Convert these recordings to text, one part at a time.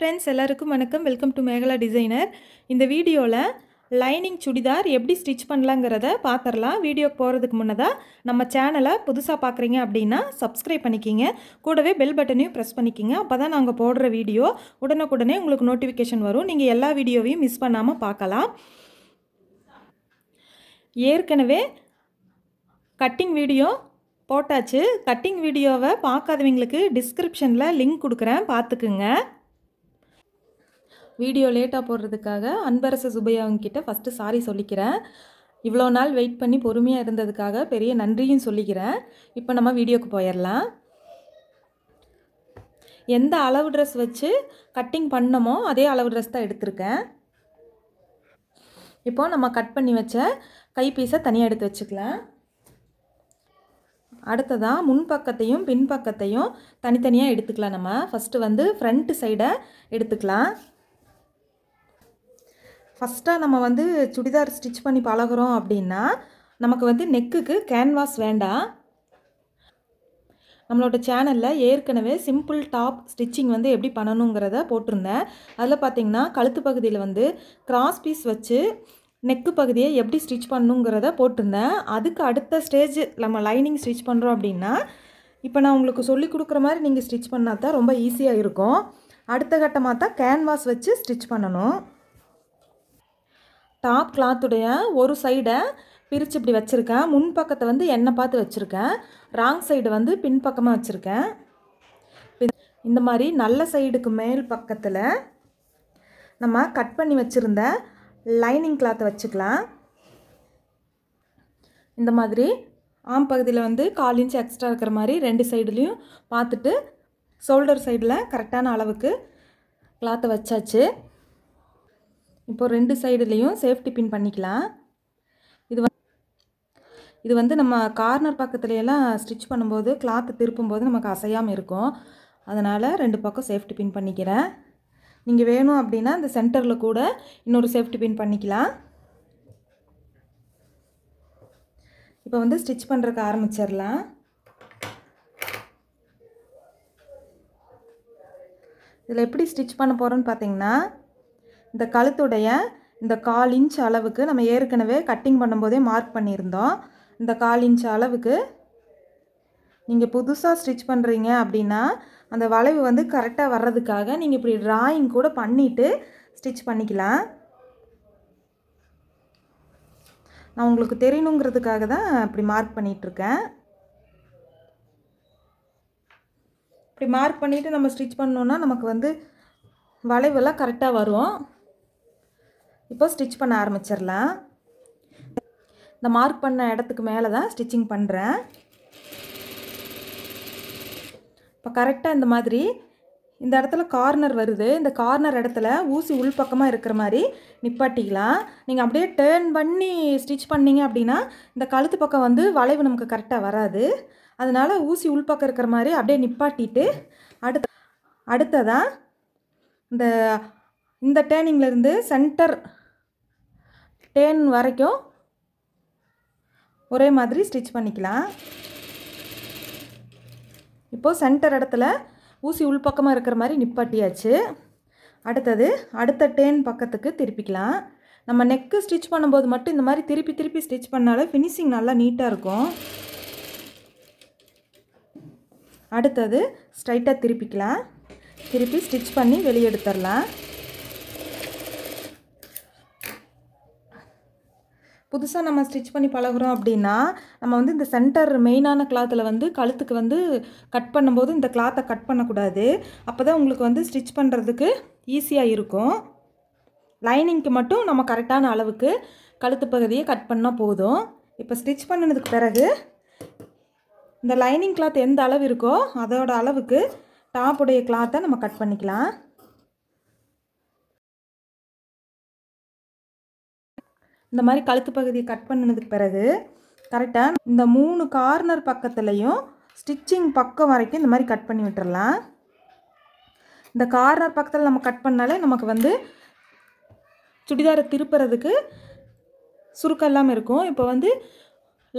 friends எல்லாருக்கும் வணக்கம் welcome to Megala designer இந்த வீடியோவில் லைனிங் சுடிதார் எப்படி ஸ்டிச் பண்ணலாங்கிறத பார்த்துடலாம் வீடியோக்கு போகிறதுக்கு முன்னதாக நம்ம சேனலை புதுசாக பார்க்குறீங்க அப்படின்னா சப்ஸ்கிரைப் பண்ணிக்கிங்க கூடவே பெல் பட்டனையும் ப்ரெஸ் பண்ணிக்கிங்க அப்போ தான் நாங்கள் போடுற வீடியோ உடனுக்குடனே உங்களுக்கு நோட்டிஃபிகேஷன் வரும் நீங்கள் எல்லா வீடியோவையும் மிஸ் பண்ணாமல் பார்க்கலாம் ஏற்கனவே கட்டிங் வீடியோ போட்டாச்சு கட்டிங் வீடியோவை பார்க்காதவங்களுக்கு டிஸ்கிரிப்ஷனில் லிங்க் கொடுக்குறேன் பார்த்துக்குங்க வீடியோ லேட்டாக போடுறதுக்காக அன்பரச சுபையாவங்கிட்ட ஃபஸ்ட்டு சாரி சொல்லிக்கிறேன் இவ்வளோ நாள் வெயிட் பண்ணி பொறுமையாக இருந்ததுக்காக பெரிய நன்றியும் சொல்லிக்கிறேன் இப்போ நம்ம வீடியோக்கு போயிடலாம் எந்த அளவு ட்ரெஸ் வச்சு கட்டிங் பண்ணமோ அதே அளவு ட்ரெஸ் தான் எடுத்திருக்கேன் இப்போது நம்ம கட் பண்ணி வச்ச கைப்பீஸை தனியாக எடுத்து வச்சுக்கலாம் அடுத்ததாக முன்பக்கத்தையும் பின்பக்கத்தையும் தனித்தனியாக எடுத்துக்கலாம் நம்ம ஃபஸ்ட்டு வந்து ஃப்ரண்ட்டு சைடை எடுத்துக்கலாம் ஃபஸ்ட்டாக நம்ம வந்து சுடிதார் ஸ்டிச் பண்ணி பழகிறோம் அப்படின்னா நமக்கு வந்து நெக்குக்கு கேன்வாஸ் வேண்டாம் நம்மளோட சேனலில் ஏற்கனவே சிம்பிள் டாப் ஸ்டிச்சிங் வந்து எப்படி பண்ணணுங்கிறத போட்டிருந்தேன் அதில் பார்த்திங்கன்னா கழுத்து பகுதியில் வந்து கிராஸ் பீஸ் வச்சு நெக்கு பகுதியை எப்படி ஸ்டிச் பண்ணுங்கிறத போட்டிருந்தேன் அதுக்கு அடுத்த ஸ்டேஜ் நம்ம லைனிங் ஸ்டிச் பண்ணுறோம் அப்படின்னா இப்போ நான் உங்களுக்கு சொல்லி கொடுக்குற மாதிரி நீங்கள் ஸ்டிச் பண்ணால் தான் ரொம்ப ஈஸியாக இருக்கும் அடுத்த கட்டமாக தான் கேன்வாஸ் வச்சு ஸ்டிச் பண்ணணும் டாப் கிளாத்துடைய ஒரு சைடை பிரித்து இப்படி வச்சுருக்கேன் முன் பக்கத்தை வந்து எண்ணெய் பார்த்து வச்சுருக்கேன் ராங் சைடு வந்து பின்பக்கமாக வச்சுருக்கேன் இந்த மாதிரி நல்ல சைடுக்கு மேல் பக்கத்தில் நம்ம கட் பண்ணி வச்சுருந்த லைனிங் கிளாத்தை வச்சுக்கலாம் இந்த மாதிரி ஆம் பகுதியில் வந்து கால் இன்ச்சு எக்ஸ்ட்ரா இருக்கிற மாதிரி ரெண்டு சைடுலேயும் பார்த்துட்டு ஷோல்டர் சைடில் கரெக்டான அளவுக்கு கிளாத்தை வச்சாச்சு இப்போது ரெண்டு சைடுலேயும் சேஃப்டி பின் பண்ணிக்கலாம் இது வந்து இது வந்து நம்ம கார்னர் பக்கத்துலையெல்லாம் ஸ்டிச் பண்ணும்போது கிளாத்து திருப்பும்போது நமக்கு அசையாமல் இருக்கும் அதனால் ரெண்டு பக்கம் சேஃப்டி பின் பண்ணிக்கிறேன் நீங்கள் வேணும் அப்படின்னா இந்த சென்டரில் கூட இன்னொரு சேஃப்டி பின் பண்ணிக்கலாம் இப்போ வந்து ஸ்டிச் பண்ணுறக்கு ஆரம்பிச்சிடலாம் இதில் எப்படி ஸ்டிச் பண்ண போகிறோன்னு பார்த்தீங்கன்னா இந்த கழுத்துடைய இந்த கால் இன்ச் அளவுக்கு நம்ம ஏற்கனவே கட்டிங் பண்ணும்போதே மார்க் பண்ணியிருந்தோம் இந்த கால் இன்ச் அளவுக்கு நீங்கள் புதுசாக ஸ்டிச் பண்ணுறீங்க அப்படின்னா அந்த வளைவு வந்து கரெக்டாக வர்றதுக்காக நீங்கள் இப்படி ட்ராயிங் கூட பண்ணிவிட்டு ஸ்டிச் பண்ணிக்கலாம் நான் உங்களுக்கு தெரியணுங்கிறதுக்காக தான் இப்படி மார்க் பண்ணிகிட்ருக்கேன் இப்படி மார்க் பண்ணிவிட்டு நம்ம ஸ்டிச் பண்ணோன்னா நமக்கு வந்து வளைவெல்லாம் கரெக்டாக வரும் இப்போ ஸ்டிச் பண்ண ஆரம்பிச்சிடலாம் இந்த மார்க் பண்ண இடத்துக்கு மேலே தான் ஸ்டிச்சிங் பண்ணுறேன் இப்போ கரெக்டாக இந்த மாதிரி இந்த இடத்துல கார்னர் வருது இந்த கார்னர் இடத்துல ஊசி உள்பக்கமாக இருக்கிற மாதிரி நிப்பாட்டிக்கலாம் நீங்கள் அப்படியே டேர்ன் பண்ணி ஸ்டிச் பண்ணிங்க அப்படின்னா இந்த கழுத்து பக்கம் வந்து வளைவு நமக்கு கரெக்டாக வராது அதனால் ஊசி உள்பக்கம் இருக்கிற மாதிரி அப்படியே நிப்பாட்டிட்டு அடுத்த அடுத்ததான் இந்த இந்த டேனிங்லேருந்து சென்டர் டேன் வரைக்கும் ஒரே மாதிரி ஸ்டிச் பண்ணிக்கலாம் இப்போது சென்டர் இடத்துல ஊசி உள்பக்கமாக இருக்கிற மாதிரி நிப்பாட்டியாச்சு அடுத்தது அடுத்த டேன் பக்கத்துக்கு திருப்பிக்கலாம் நம்ம நெக்கு ஸ்டிச் பண்ணும்போது மட்டும் இந்த மாதிரி திருப்பி திருப்பி ஸ்டிச் பண்ணாலே ஃபினிஷிங் நல்லா நீட்டாக இருக்கும் அடுத்தது ஸ்ட்ரைட்டாக திருப்பிக்கலாம் திருப்பி ஸ்டிச் பண்ணி வெளியே எடுத்துடலாம் புதுசாக நம்ம ஸ்டிச் பண்ணி பழகிறோம் அப்படின்னா நம்ம வந்து இந்த சென்டர் மெயினான கிளாத்தில் வந்து கழுத்துக்கு வந்து கட் பண்ணும்போது இந்த கிளாத்தை கட் பண்ணக்கூடாது அப்போ தான் உங்களுக்கு வந்து ஸ்டிச் பண்ணுறதுக்கு ஈஸியாக இருக்கும் லைனிங்க்கு மட்டும் நம்ம கரெக்டான அளவுக்கு கழுத்து பகுதியை கட் பண்ணால் போதும் இப்போ ஸ்டிச் பண்ணினதுக்கு பிறகு இந்த லைனிங் கிளாத் எந்த அளவு இருக்கோ அதோட அளவுக்கு டாப்புடைய கிளாத்தை நம்ம கட் பண்ணிக்கலாம் இந்த மாதிரி கழுத்து பகுதியை கட் பண்ணினதுக்கு பிறகு கரெக்டாக இந்த மூணு கார்னர் பக்கத்துலேயும் ஸ்டிச்சிங் பக்கம் வரைக்கும் இந்த மாதிரி கட் பண்ணி விட்டுடலாம் இந்த கார்னர் பக்கத்தில் நம்ம கட் பண்ணாலே நமக்கு வந்து சுடிதாரை திருப்புறதுக்கு சுருக்கம் இல்லாமல் இருக்கும் இப்போ வந்து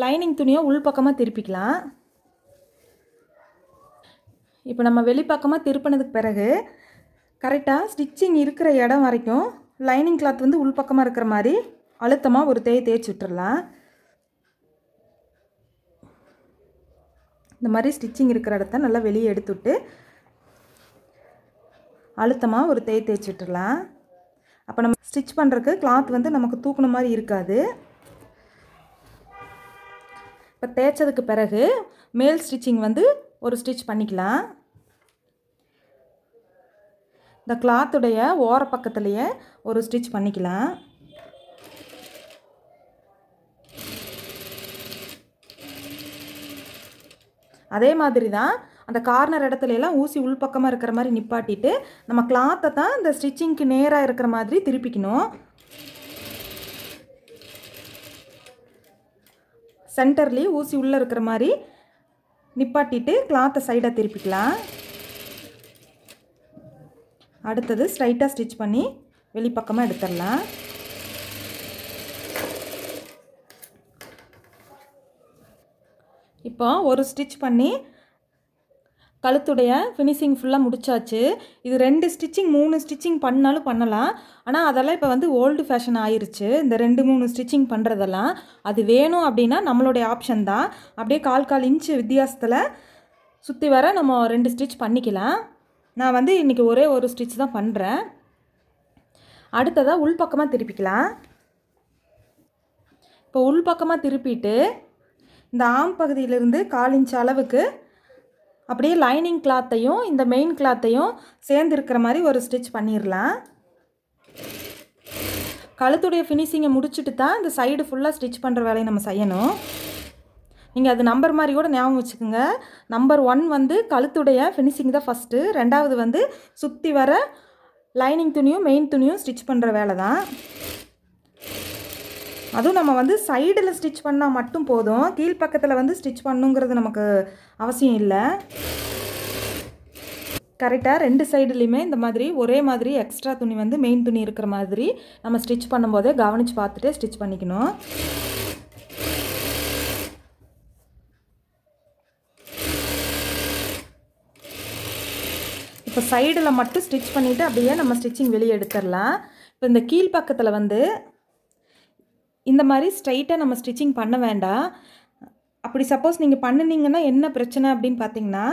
லைனிங் துணியை உள்பக்கமாக திருப்பிக்கலாம் இப்போ நம்ம வெளிப்பக்கமாக திருப்பினதுக்கு பிறகு கரெக்டாக ஸ்டிச்சிங் இருக்கிற இடம் வரைக்கும் லைனிங் கிளாத் வந்து உள்பக்கமாக இருக்கிற மாதிரி அழுத்தமாக ஒரு தேய் தேய்ச்சி விட்டுறலாம் இந்த மாதிரி ஸ்டிச்சிங் இருக்கிற இடத்த நல்லா வெளியே எடுத்துவிட்டு அழுத்தமாக ஒரு தேய் தேய்ச்சி விட்டுடலாம் அப்போ நம்ம ஸ்டிச் பண்ணுறக்கு கிளாத் வந்து நமக்கு தூக்குன மாதிரி இருக்காது இப்போ தேய்ச்சதுக்கு பிறகு மேல் ஸ்டிச்சிங் வந்து ஒரு ஸ்டிச் பண்ணிக்கலாம் இந்த கிளாத்துடைய ஓர பக்கத்துலேயே ஒரு ஸ்டிச் பண்ணிக்கலாம் அதே மாதிரி தான் அந்த கார்னர் இடத்துல எல்லாம் ஊசி உள்பக்கமாக இருக்கிற மாதிரி நிப்பாட்டிட்டு நம்ம கிளாத்தை தான் இந்த ஸ்டிச்சிங்க்கு நேராக இருக்கிற மாதிரி திருப்பிக்கணும் சென்டர்லேயும் ஊசி உள்ளே இருக்கிற மாதிரி நிப்பாட்டிட்டு கிளாத்தை சைடாக திருப்பிக்கலாம் அடுத்தது ஸ்ட்ரைட்டாக ஸ்டிச் பண்ணி வெளிப்பக்கமாக எடுத்துடலாம் இப்போ ஒரு ஸ்டிச் பண்ணி கழுத்துடைய ஃபினிஷிங் ஃபுல்லாக முடிச்சாச்சு இது ரெண்டு ஸ்டிச்சிங் மூணு ஸ்டிச்சிங் பண்ணாலும் பண்ணலாம் ஆனால் அதெல்லாம் இப்போ வந்து ஓல்டு ஃபேஷன் ஆயிருச்சு இந்த ரெண்டு மூணு ஸ்டிச்சிங் பண்ணுறதெல்லாம் அது வேணும் அப்படின்னா நம்மளுடைய ஆப்ஷன் தான் அப்படியே கால் கால் இன்ச்சு வித்தியாசத்தில் சுற்றி வர நம்ம ரெண்டு ஸ்டிச் பண்ணிக்கலாம் நான் வந்து இன்றைக்கி ஒரே ஒரு ஸ்டிச் தான் பண்ணுறேன் அடுத்ததாக உள்பக்கமாக திருப்பிக்கலாம் இப்போ உள்பக்கமாக திருப்பிட்டு இந்த ஆம் பகுதியிலிருந்து கால் இன்ச் அளவுக்கு அப்படியே லைனிங் கிளாத்தையும் இந்த மெயின் கிளாத்தையும் சேர்ந்து இருக்கிற மாதிரி ஒரு ஸ்டிச் பண்ணிடலாம் கழுத்துடைய ஃபினிஷிங்கை முடிச்சுட்டு தான் இந்த சைடு ஃபுல்லாக ஸ்டிச் பண்ணுற வேலையை நம்ம செய்யணும் நீங்கள் அது நம்பர் மாதிரி கூட ஞாபகம் வச்சுக்கோங்க நம்பர் ஒன் வந்து கழுத்துடைய ஃபினிஷிங் தான் ஃபஸ்ட்டு ரெண்டாவது வந்து சுற்றி வர லைனிங் துணியும் மெயின் துணியும் ஸ்டிச் பண்ணுற வேலை தான் அதுவும் நம்ம வந்து சைடில் ஸ்டிச் பண்ணால் மட்டும் போதும் கீழ்ப்பக்கத்தில் வந்து ஸ்டிச் பண்ணுங்கிறது நமக்கு அவசியம் இல்லை கரெக்டாக ரெண்டு சைடுலேயுமே இந்த மாதிரி ஒரே மாதிரி எக்ஸ்ட்ரா துணி வந்து மெயின் துணி இருக்கிற மாதிரி நம்ம ஸ்டிச் பண்ணும்போதே கவனித்து பார்த்துட்டு ஸ்டிச் பண்ணிக்கணும் இப்போ சைடில் மட்டும் ஸ்டிச் பண்ணிவிட்டு அப்படியே நம்ம ஸ்டிச்சிங் வெளியே எடுத்துடலாம் இப்போ இந்த கீழ்ப்பக்கத்தில் வந்து இந்த மாதிரி ஸ்ட்ரைட்டாக நம்ம ஸ்டிச்சிங் பண்ண வேண்டாம் அப்படி சப்போஸ் நீங்கள் பண்ணினீங்கன்னா என்ன பிரச்சனை அப்படின்னு பார்த்தீங்கன்னா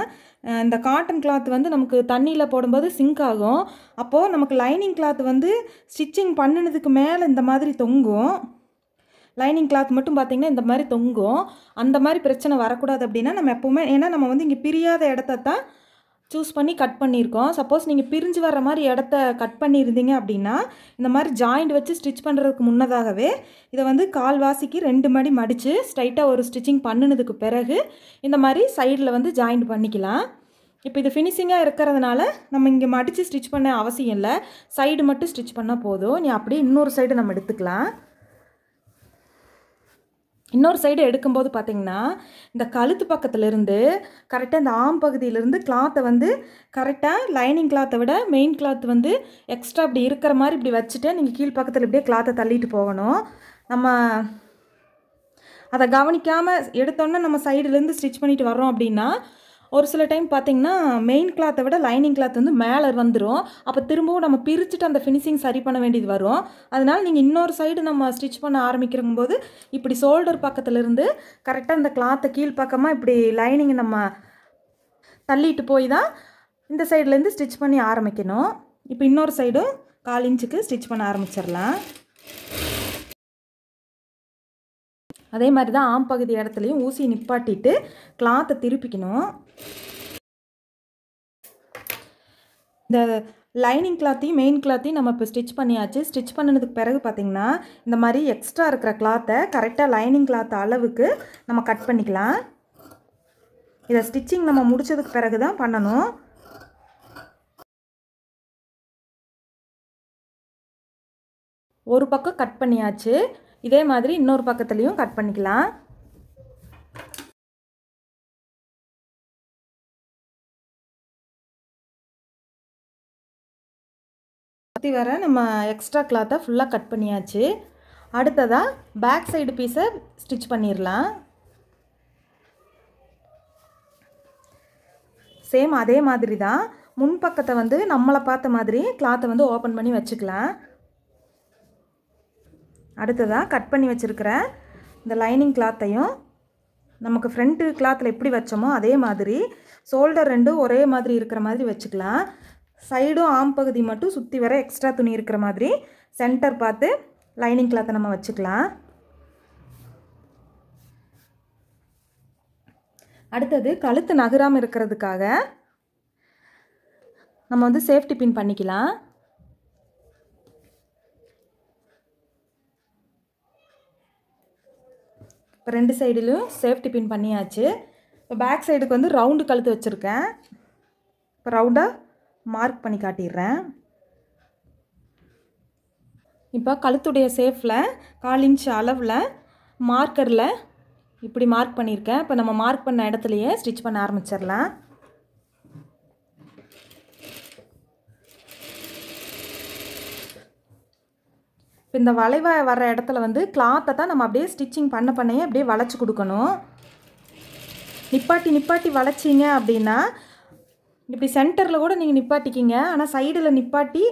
இந்த காட்டன் கிளாத் வந்து நமக்கு தண்ணியில் போடும்போது சிங்க் ஆகும் அப்போது நமக்கு லைனிங் கிளாத் வந்து ஸ்டிச்சிங் பண்ணினதுக்கு மேலே இந்த மாதிரி தொங்கும் லைனிங் கிளாத் மட்டும் பார்த்திங்கன்னா இந்த மாதிரி தொங்கும் அந்த மாதிரி பிரச்சனை வரக்கூடாது அப்படின்னா நம்ம எப்போவுமே ஏன்னா நம்ம வந்து இங்கே பிரியாத இடத்த தான் சூஸ் பண்ணி கட் பண்ணியிருக்கோம் சப்போஸ் நீங்கள் பிரிஞ்சு வர்ற மாதிரி இடத்த கட் பண்ணியிருந்தீங்க அப்படின்னா இந்த மாதிரி ஜாயிண்ட் வச்சு ஸ்டிச் பண்ணுறதுக்கு முன்னதாகவே இதை வந்து கால்வாசிக்கு ரெண்டு மடி மடித்து ஸ்ட்ரைட்டாக ஒரு ஸ்டிச்சிங் பண்ணினதுக்கு பிறகு இந்த மாதிரி சைடில் வந்து ஜாயிண்ட் பண்ணிக்கலாம் இப்போ இது ஃபினிஷிங்காக இருக்கிறதுனால நம்ம இங்கே மடித்து ஸ்டிச் பண்ண அவசியம் இல்லை சைடு மட்டும் ஸ்டிச் பண்ணால் போதும் நீ அப்படியே இன்னொரு சைடு நம்ம எடுத்துக்கலாம் இன்னொரு சைடு எடுக்கும்போது பார்த்திங்கன்னா இந்த கழுத்து பக்கத்துலேருந்து கரெக்டாக இந்த ஆம் பகுதியிலேருந்து கிளாத்தை வந்து கரெக்டாக லைனிங் கிளாத்தை விட மெயின் கிளாத் வந்து எக்ஸ்ட்ரா இப்படி இருக்கிற மாதிரி இப்படி வச்சுட்டு நீங்கள் கீழ் பக்கத்தில் இப்படியே கிளாத்தை தள்ளிட்டு போகணும் நம்ம அதை கவனிக்காமல் எடுத்தோன்னே நம்ம சைடுலேருந்து ஸ்டிச் பண்ணிவிட்டு வரோம் அப்படின்னா ஒரு சில டைம் பார்த்தீங்கன்னா மெயின் கிளாத்தை விட லைனிங் கிளாத் வந்து மேலே வந்துடும் அப்போ திரும்பவும் நம்ம பிரிச்சுட்டு அந்த ஃபினிஷிங் சரி பண்ண வேண்டியது வரும் அதனால் நீங்கள் இன்னொரு சைடு நம்ம ஸ்டிச் பண்ண ஆரம்பிக்கிறங்கும்போது இப்படி ஷோல்டர் பக்கத்துலேருந்து கரெக்டாக அந்த கிளாத்தை பக்கமாக இப்படி லைனிங்கை நம்ம தள்ளிட்டு போய் தான் இந்த சைட்லேருந்து ஸ்டிச் பண்ணி ஆரம்பிக்கணும் இப்போ இன்னொரு சைடும் கால் இன்ச்சுக்கு ஸ்டிச் பண்ண ஆரம்பிச்சிடலாம் அதே மாதிரி தான் ஆம் பகுதி இடத்துலையும் ஊசி நிப்பாட்டிட்டு கிளாத்தை திருப்பிக்கணும் இந்த லைனிங் கிளாத்தையும் மெயின் கிளாத்தையும் நம்ம இப்போ ஸ்டிச் பண்ணியாச்சு ஸ்டிச் பண்ணினதுக்கு பிறகு பார்த்திங்கன்னா இந்த மாதிரி எக்ஸ்ட்ரா இருக்கிற கிளாத்தை கரெக்டாக லைனிங் கிளாத் அளவுக்கு நம்ம கட் பண்ணிக்கலாம் இதை ஸ்டிச்சிங் நம்ம முடித்ததுக்கு பிறகு தான் பண்ணணும் ஒரு பக்கம் கட் பண்ணியாச்சு இதே மாதிரி இன்னொரு பக்கத்துலேயும் கட் பண்ணிக்கலாம் பற்றி வர நம்ம எக்ஸ்ட்ரா கிளாத்தை ஃபுல்லாக கட் பண்ணியாச்சு அடுத்ததாக பேக் சைடு பீஸை ஸ்டிச் பண்ணிடலாம் சேம் அதே மாதிரி தான் முன்பக்கத்தை வந்து நம்மளை பார்த்த மாதிரி கிளாத்தை வந்து ஓப்பன் பண்ணி வச்சுக்கலாம் அடுத்ததாக கட் பண்ணி வச்சுருக்கிற இந்த லைனிங் கிளாத்தையும் நமக்கு ஃப்ரண்ட்டு கிளாத்தில் எப்படி வச்சோமோ அதே மாதிரி ஷோல்டர் ரெண்டும் ஒரே மாதிரி இருக்கிற மாதிரி வச்சுக்கலாம் சைடும் ஆம் பகுதி மட்டும் சுற்றி வர எக்ஸ்ட்ரா துணி இருக்கிற மாதிரி சென்டர் பார்த்து லைனிங் கிளாத்தை நம்ம வச்சுக்கலாம் அடுத்தது கழுத்து நகராமல் இருக்கிறதுக்காக நம்ம வந்து சேஃப்டி பின் பண்ணிக்கலாம் இப்போ ரெண்டு சைடிலும் சேஃப்டி பின் பண்ணியாச்சு இப்போ பேக் சைடுக்கு வந்து ரவுண்டு கழுத்து வச்சுருக்கேன் இப்போ ரவுண்டாக மார்க் பண்ணி காட்டிடுறேன் இப்போ கழுத்துடைய சேஃபில் கால் இன்ச் அளவில் மார்க்கரில் இப்படி மார்க் பண்ணியிருக்கேன் இப்போ நம்ம மார்க் பண்ண இடத்துலையே ஸ்டிச் பண்ண ஆரம்பிச்சிடலாம் இப்போ இந்த வளைவாக வர்ற இடத்துல வந்து கிளாத்தை தான் நம்ம அப்படியே ஸ்டிச்சிங் பண்ண பண்ணையே அப்படியே வளைச்சி கொடுக்கணும் நிப்பாட்டி நிப்பாட்டி வளைச்சிங்க அப்படின்னா இப்படி சென்டரில் கூட நீங்கள் நிப்பாட்டிக்கிங்க ஆனால் சைடில் நிப்பாட்டி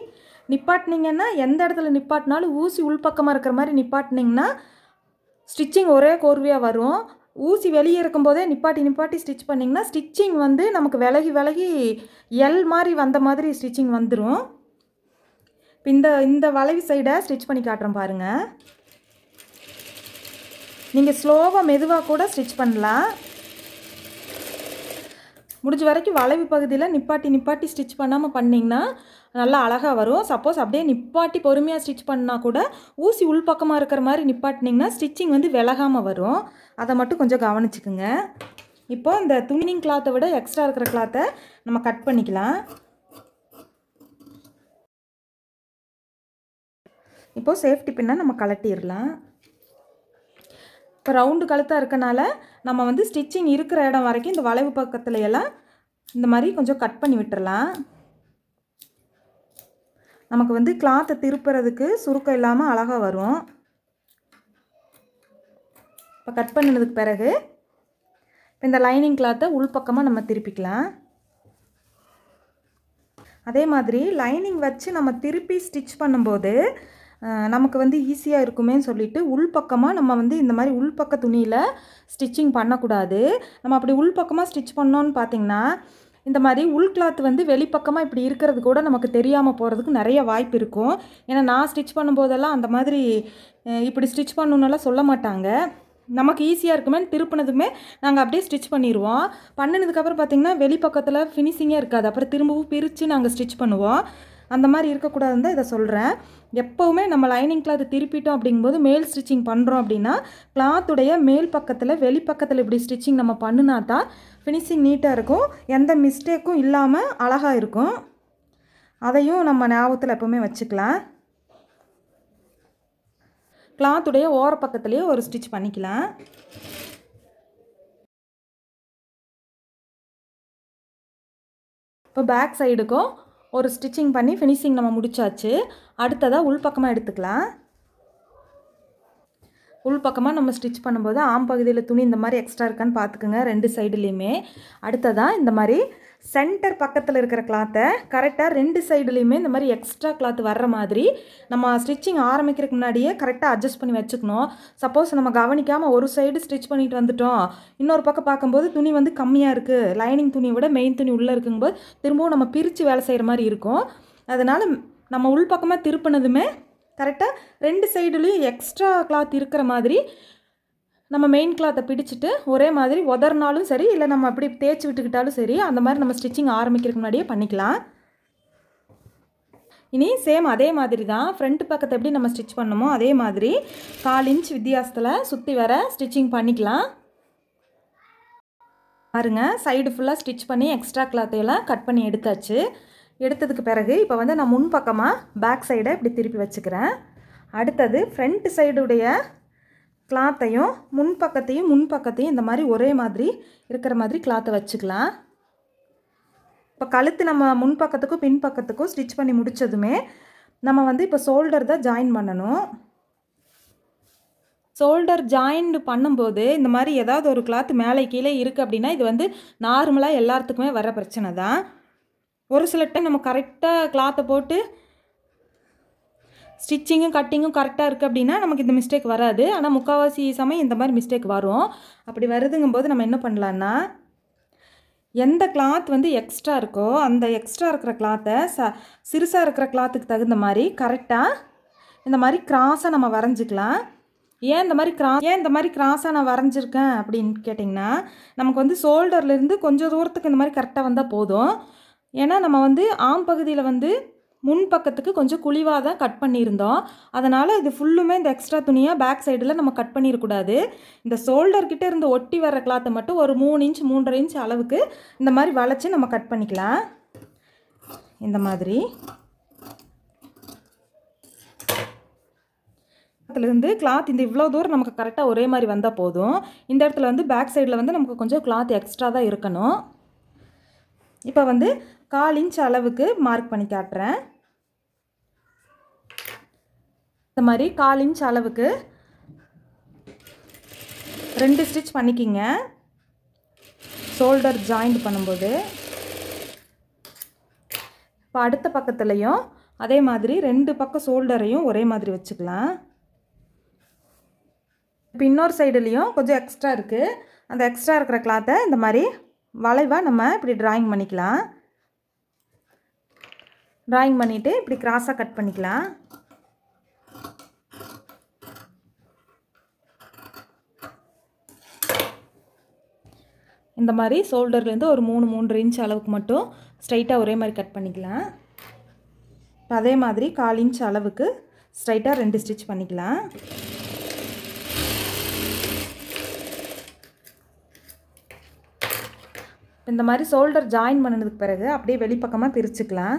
நிப்பாட்டினீங்கன்னா எந்த இடத்துல நிப்பாட்டினாலும் ஊசி உள்பக்கமாக இருக்கிற மாதிரி நிப்பாட்டினீங்கன்னா ஸ்டிச்சிங் ஒரே கோர்வையாக வரும் ஊசி வெளியே இருக்கும்போதே நிப்பாட்டி நிப்பாட்டி ஸ்டிச் பண்ணிங்கன்னா ஸ்டிச்சிங் வந்து நமக்கு விலகி விலகி எல் மாதிரி வந்த மாதிரி ஸ்டிச்சிங் வந்துடும் இப்போ இந்த இந்த வளைவு சைடை ஸ்டிச் பண்ணி காட்டுறேன் பாருங்கள் நீங்கள் ஸ்லோவாக மெதுவாக கூட ஸ்டிச் பண்ணலாம் முடிஞ்ச வரைக்கும் வளைவு பகுதியில் நிப்பாட்டி நிப்பாட்டி ஸ்டிச் பண்ணாமல் பண்ணிங்கன்னா நல்லா அழகாக வரும் சப்போஸ் அப்படியே நிப்பாட்டி பொறுமையாக ஸ்டிச் பண்ணால் கூட ஊசி உள்பக்கமாக இருக்கிற மாதிரி நிப்பாட்டினிங்கன்னா ஸ்டிச்சிங் வந்து விலகாமல் வரும் அதை மட்டும் கொஞ்சம் கவனிச்சுக்குங்க இப்போ இந்த துணினிங் கிளாத்தை விட எக்ஸ்ட்ரா இருக்கிற கிளாத்தை நம்ம கட் பண்ணிக்கலாம் இப்போது சேஃப்டி பின்னால் நம்ம கலட்டிடலாம் இப்போ ரவுண்டு கழுத்தாக இருக்கனால நம்ம வந்து ஸ்டிச்சிங் இருக்கிற இடம் வரைக்கும் இந்த வளைவு பக்கத்தில் எல்லாம் இந்த மாதிரி கொஞ்சம் கட் பண்ணி விட்டுறலாம் நமக்கு வந்து கிளாத்தை திருப்புறதுக்கு சுருக்கம் இல்லாமல் அழகாக வரும் இப்போ கட் பண்ணினதுக்கு பிறகு இப்போ இந்த லைனிங் கிளாத்தை உள்பக்கமாக நம்ம திருப்பிக்கலாம் அதே மாதிரி லைனிங் வச்சு நம்ம திருப்பி ஸ்டிச் பண்ணும்போது நமக்கு வந்து ஈஸியாக இருக்குமேன்னு சொல்லிட்டு உள்பக்கமாக நம்ம வந்து இந்த மாதிரி உள்பக்க துணியில் ஸ்டிச்சிங் பண்ணக்கூடாது நம்ம அப்படி உள்பக்கமாக ஸ்டிச் பண்ணோன்னு பார்த்திங்கன்னா இந்த மாதிரி உள் கிளாத் வந்து வெளிப்பக்கமாக இப்படி இருக்கிறது கூட நமக்கு தெரியாமல் போகிறதுக்கு நிறைய வாய்ப்பு இருக்கும் ஏன்னா நான் ஸ்டிச் பண்ணும்போதெல்லாம் அந்த மாதிரி இப்படி ஸ்டிச் பண்ணணுன்னெல்லாம் சொல்ல மாட்டாங்க நமக்கு ஈஸியாக இருக்குமே திருப்பினதுமே நாங்கள் அப்படியே ஸ்டிச் பண்ணிடுவோம் பண்ணினதுக்கப்புறம் பார்த்திங்கன்னா வெளிப்பக்கத்தில் ஃபினிஷிங்கே இருக்காது அப்புறம் திரும்பவும் பிரித்து நாங்கள் ஸ்டிச் பண்ணுவோம் அந்த மாதிரி இருக்கக்கூடாதுன்னு தான் இதை சொல்கிறேன் எப்போவுமே நம்ம லைனிங் கிளாத் திருப்பிட்டோம் அப்படிங்கும்போது மேல் ஸ்டிச்சிங் பண்ணுறோம் அப்படின்னா கிளாத்துடைய மேல் பக்கத்தில் வெளிப்பக்கத்தில் இப்படி ஸ்டிச்சிங் நம்ம பண்ணினா தான் ஃபினிஷிங் நீட்டாக இருக்கும் எந்த மிஸ்டேக்கும் இல்லாமல் அழகாக இருக்கும் அதையும் நம்ம ஞாபகத்தில் எப்போவுமே வச்சுக்கலாம் கிளாத்துடைய ஓர பக்கத்துலேயே ஒரு ஸ்டிச் பண்ணிக்கலாம் இப்போ பேக் சைடுக்கும் ஒரு ஸ்டிச்சிங் பண்ணி ஃபினிஷிங் நம்ம முடித்தாச்சு அடுத்ததாக உள்பக்கமாக எடுத்துக்கலாம் உள் பக்கமாக நம்ம ஸ்டிச் பண்ணும்போது ஆம் பகுதியில் துணி இந்த மாதிரி எக்ஸ்ட்ரா இருக்கான்னு பார்த்துக்குங்க ரெண்டு சைடுலேயுமே அடுத்ததாக இந்த மாதிரி சென்டர் பக்கத்தில் இருக்கிற கிளாத்தை கரெக்டாக ரெண்டு சைடுலேயுமே இந்த மாதிரி எக்ஸ்ட்ரா கிளாத் வர்ற மாதிரி நம்ம ஸ்டிச்சிங் ஆரம்பிக்கிறதுக்கு முன்னாடியே கரெக்டாக அட்ஜஸ்ட் பண்ணி வச்சுக்கணும் சப்போஸ் நம்ம கவனிக்காமல் ஒரு சைடு ஸ்டிச் பண்ணிட்டு வந்துட்டோம் இன்னொரு பக்கம் பார்க்கும்போது துணி வந்து கம்மியாக இருக்குது லைனிங் துணியை விட மெயின் துணி உள்ளே இருக்குங்கும்போது திரும்பவும் நம்ம பிரித்து வேலை செய்கிற மாதிரி இருக்கும் அதனால் நம்ம உள்பக்கமாக திருப்பினதுமே கரெக்டாக ரெண்டு சைடுலேயும் எக்ஸ்ட்ரா கிளாத் இருக்கிற மாதிரி நம்ம மெயின் கிளாத்தை பிடிச்சிட்டு ஒரே மாதிரி உதறினாலும் சரி இல்லை நம்ம அப்படி தேய்ச்சி விட்டுக்கிட்டாலும் சரி அந்த மாதிரி நம்ம ஸ்டிச்சிங் ஆரம்பிக்கிறதுக்கு முன்னாடியே பண்ணிக்கலாம் இனி சேம் அதே மாதிரி தான் ஃப்ரண்ட் பக்கத்தை எப்படி நம்ம ஸ்டிச் பண்ணமோ அதே மாதிரி கால் இன்ச் வித்தியாசத்தில் சுற்றி வர ஸ்டிச்சிங் பண்ணிக்கலாம் பாருங்கள் சைடு ஃபுல்லாக ஸ்டிச் பண்ணி எக்ஸ்ட்ரா கிளாத்தையெல்லாம் கட் பண்ணி எடுத்தாச்சு எடுத்ததுக்கு பிறகு இப்போ வந்து நான் முன்பக்கமாக பேக் சைடை இப்படி திருப்பி வச்சுக்கிறேன் அடுத்தது ஃப்ரண்ட் சைடுடைய கிளாத்தையும் முன்பக்கத்தையும் முன்பக்கத்தையும் இந்த மாதிரி ஒரே மாதிரி இருக்கிற மாதிரி கிளாத்தை வச்சுக்கலாம் இப்போ கழுத்து நம்ம முன்பக்கத்துக்கும் பின்பக்கத்துக்கும் ஸ்டிச் பண்ணி முடித்ததுமே நம்ம வந்து இப்போ ஷோல்டர் தான் ஜாயின் பண்ணணும் ஷோல்டர் ஜாயின் பண்ணும்போது இந்த மாதிரி ஏதாவது ஒரு கிளாத் மேலே கீழே இருக்குது அப்படின்னா இது வந்து நார்மலாக எல்லாத்துக்குமே வர பிரச்சனை தான் ஒரு சில டைம் நம்ம கரெக்டாக கிளாத்தை போட்டு ஸ்டிச்சிங்கும் கட்டிங்கும் கரெக்டாக இருக்குது அப்படின்னா நமக்கு இந்த மிஸ்டேக் வராது ஆனால் முக்கால்வாசி சமயம் இந்த மாதிரி மிஸ்டேக் வரும் அப்படி வருதுங்கும்போது நம்ம என்ன பண்ணலான்னா எந்த கிளாத் வந்து எக்ஸ்ட்ரா இருக்கோ அந்த எக்ஸ்ட்ரா இருக்கிற கிளாத்தை ச சிறுசாக இருக்கிற கிளாத்துக்கு தகுந்த மாதிரி கரெக்டாக இந்த மாதிரி கிராஸாக நம்ம வரைஞ்சிக்கலாம் ஏன் இந்த மாதிரி கிரா ஏன் இந்த மாதிரி கிராஸாக நான் வரைஞ்சிருக்கேன் அப்படின்னு கேட்டிங்கன்னா நமக்கு வந்து ஷோல்டர்லேருந்து கொஞ்சம் தூரத்துக்கு இந்த மாதிரி கரெக்டாக வந்தால் போதும் ஏன்னா நம்ம வந்து ஆம் பகுதியில் வந்து முன் பக்கத்துக்கு கொஞ்சம் குழிவாக தான் கட் பண்ணியிருந்தோம் அதனால் இது ஃபுல்லுமே இந்த எக்ஸ்ட்ரா துணியாக பேக் சைடில் நம்ம கட் பண்ணிடக்கூடாது இந்த ஷோல்டர்கிட்ட இருந்து ஒட்டி வர கிளாத்தை மட்டும் ஒரு மூணு இன்ச் மூன்றரை இன்ச் அளவுக்கு இந்த மாதிரி வளைச்சி நம்ம கட் பண்ணிக்கலாம் இந்த மாதிரி இருந்து கிளாத் இந்த இவ்வளோ தூரம் நமக்கு கரெக்டாக ஒரே மாதிரி வந்தால் போதும் இந்த இடத்துல வந்து பேக் சைடில் வந்து நமக்கு கொஞ்சம் கிளாத் எக்ஸ்ட்ரா தான் இருக்கணும் இப்போ வந்து கால் இன்ச் அளவுக்கு மார்க் பண்ணி காட்டுறேன் இந்த மாதிரி கால் இன்ச் அளவுக்கு ரெண்டு ஸ்டிச் பண்ணிக்கிங்க ஷோல்டர் ஜாயிண்ட் பண்ணும்போது இப்போ அடுத்த பக்கத்துலேயும் அதே மாதிரி ரெண்டு பக்கம் ஷோல்டரையும் ஒரே மாதிரி வச்சுக்கலாம் இப்போ இன்னொரு சைடுலேயும் கொஞ்சம் எக்ஸ்ட்ரா இருக்குது அந்த எக்ஸ்ட்ரா இருக்கிற கிளாத்தை இந்த மாதிரி வளைவாக நம்ம இப்படி ட்ராயிங் பண்ணிக்கலாம் ட்ராயிங் பண்ணிவிட்டு இப்படி கிராஸாக கட் பண்ணிக்கலாம் இந்த மாதிரி ஷோல்டர்லேருந்து ஒரு மூணு மூன்று இன்ச் அளவுக்கு மட்டும் ஸ்ட்ரைட்டாக ஒரே மாதிரி கட் பண்ணிக்கலாம் இப்போ அதே மாதிரி கால் இன்ச் அளவுக்கு ஸ்ட்ரைட்டாக ரெண்டு ஸ்டிச் பண்ணிக்கலாம் இந்த மாதிரி ஷோல்டர் ஜாயின் பண்ணினதுக்கு பிறகு அப்படியே வெளிப்பக்கமாக பிரிச்சுக்கலாம்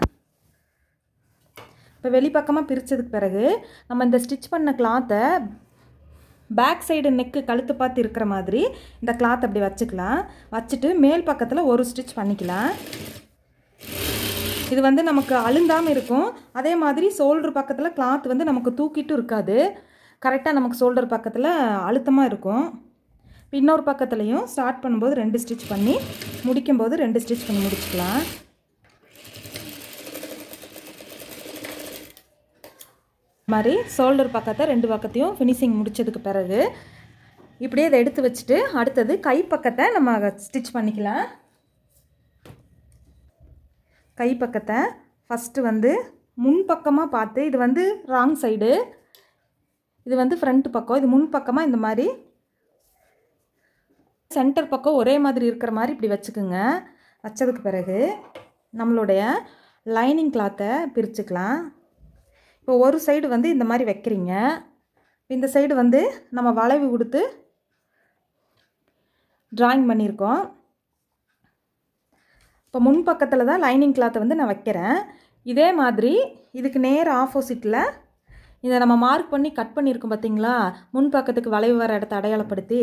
இப்போ வெளிப்பக்கமாக பிரித்ததுக்கு பிறகு நம்ம இந்த ஸ்டிச் பண்ண கிளாத்தை பேக் சைடு நெக்கு கழுத்து பார்த்து இருக்கிற மாதிரி இந்த கிளாத் அப்படி வச்சுக்கலாம் வச்சுட்டு மேல் பக்கத்தில் ஒரு ஸ்டிச் பண்ணிக்கலாம் இது வந்து நமக்கு அழுந்தாமல் இருக்கும் அதே மாதிரி ஷோல்டர் பக்கத்தில் கிளாத் வந்து நமக்கு தூக்கிட்டும் இருக்காது கரெக்டாக நமக்கு ஷோல்டர் பக்கத்தில் அழுத்தமாக இருக்கும் இன்னொரு பக்கத்துலேயும் ஸ்டார்ட் பண்ணும்போது ரெண்டு ஸ்டிச் பண்ணி முடிக்கும்போது ரெண்டு ஸ்டிச் பண்ணி முடிச்சுக்கலாம் மாதிரி ஷோல்டர் பக்கத்தை ரெண்டு பக்கத்தையும் ஃபினிஷிங் முடித்ததுக்கு பிறகு இப்படியே இதை எடுத்து வச்சுட்டு அடுத்தது கை பக்கத்தை நம்ம ஸ்டிச் பண்ணிக்கலாம் கை பக்கத்தை ஃபஸ்ட்டு வந்து முன்பக்கமாக பார்த்து இது வந்து ராங் சைடு இது வந்து ஃப்ரண்ட் பக்கம் இது முன்பக்கமாக இந்த மாதிரி சென்டர் பக்கம் ஒரே மாதிரி இருக்கிற மாதிரி இப்படி வச்சுக்குங்க வச்சதுக்கு பிறகு நம்மளுடைய லைனிங் கிளாத்தை பிரிச்சுக்கலாம் இப்போ ஒரு சைடு வந்து இந்த மாதிரி வைக்கிறீங்க இந்த சைடு வந்து நம்ம வளைவு கொடுத்து ட்ராயிங் பண்ணியிருக்கோம் இப்போ முன்பக்கத்தில் தான் லைனிங் கிளாத்தை வந்து நான் வைக்கிறேன் இதே மாதிரி இதுக்கு நேர் ஆப்போசிட்டில் இதை நம்ம மார்க் பண்ணி கட் பண்ணியிருக்கோம் பார்த்தீங்களா முன்பக்கத்துக்கு வளைவு வர இடத்த அடையாளப்படுத்தி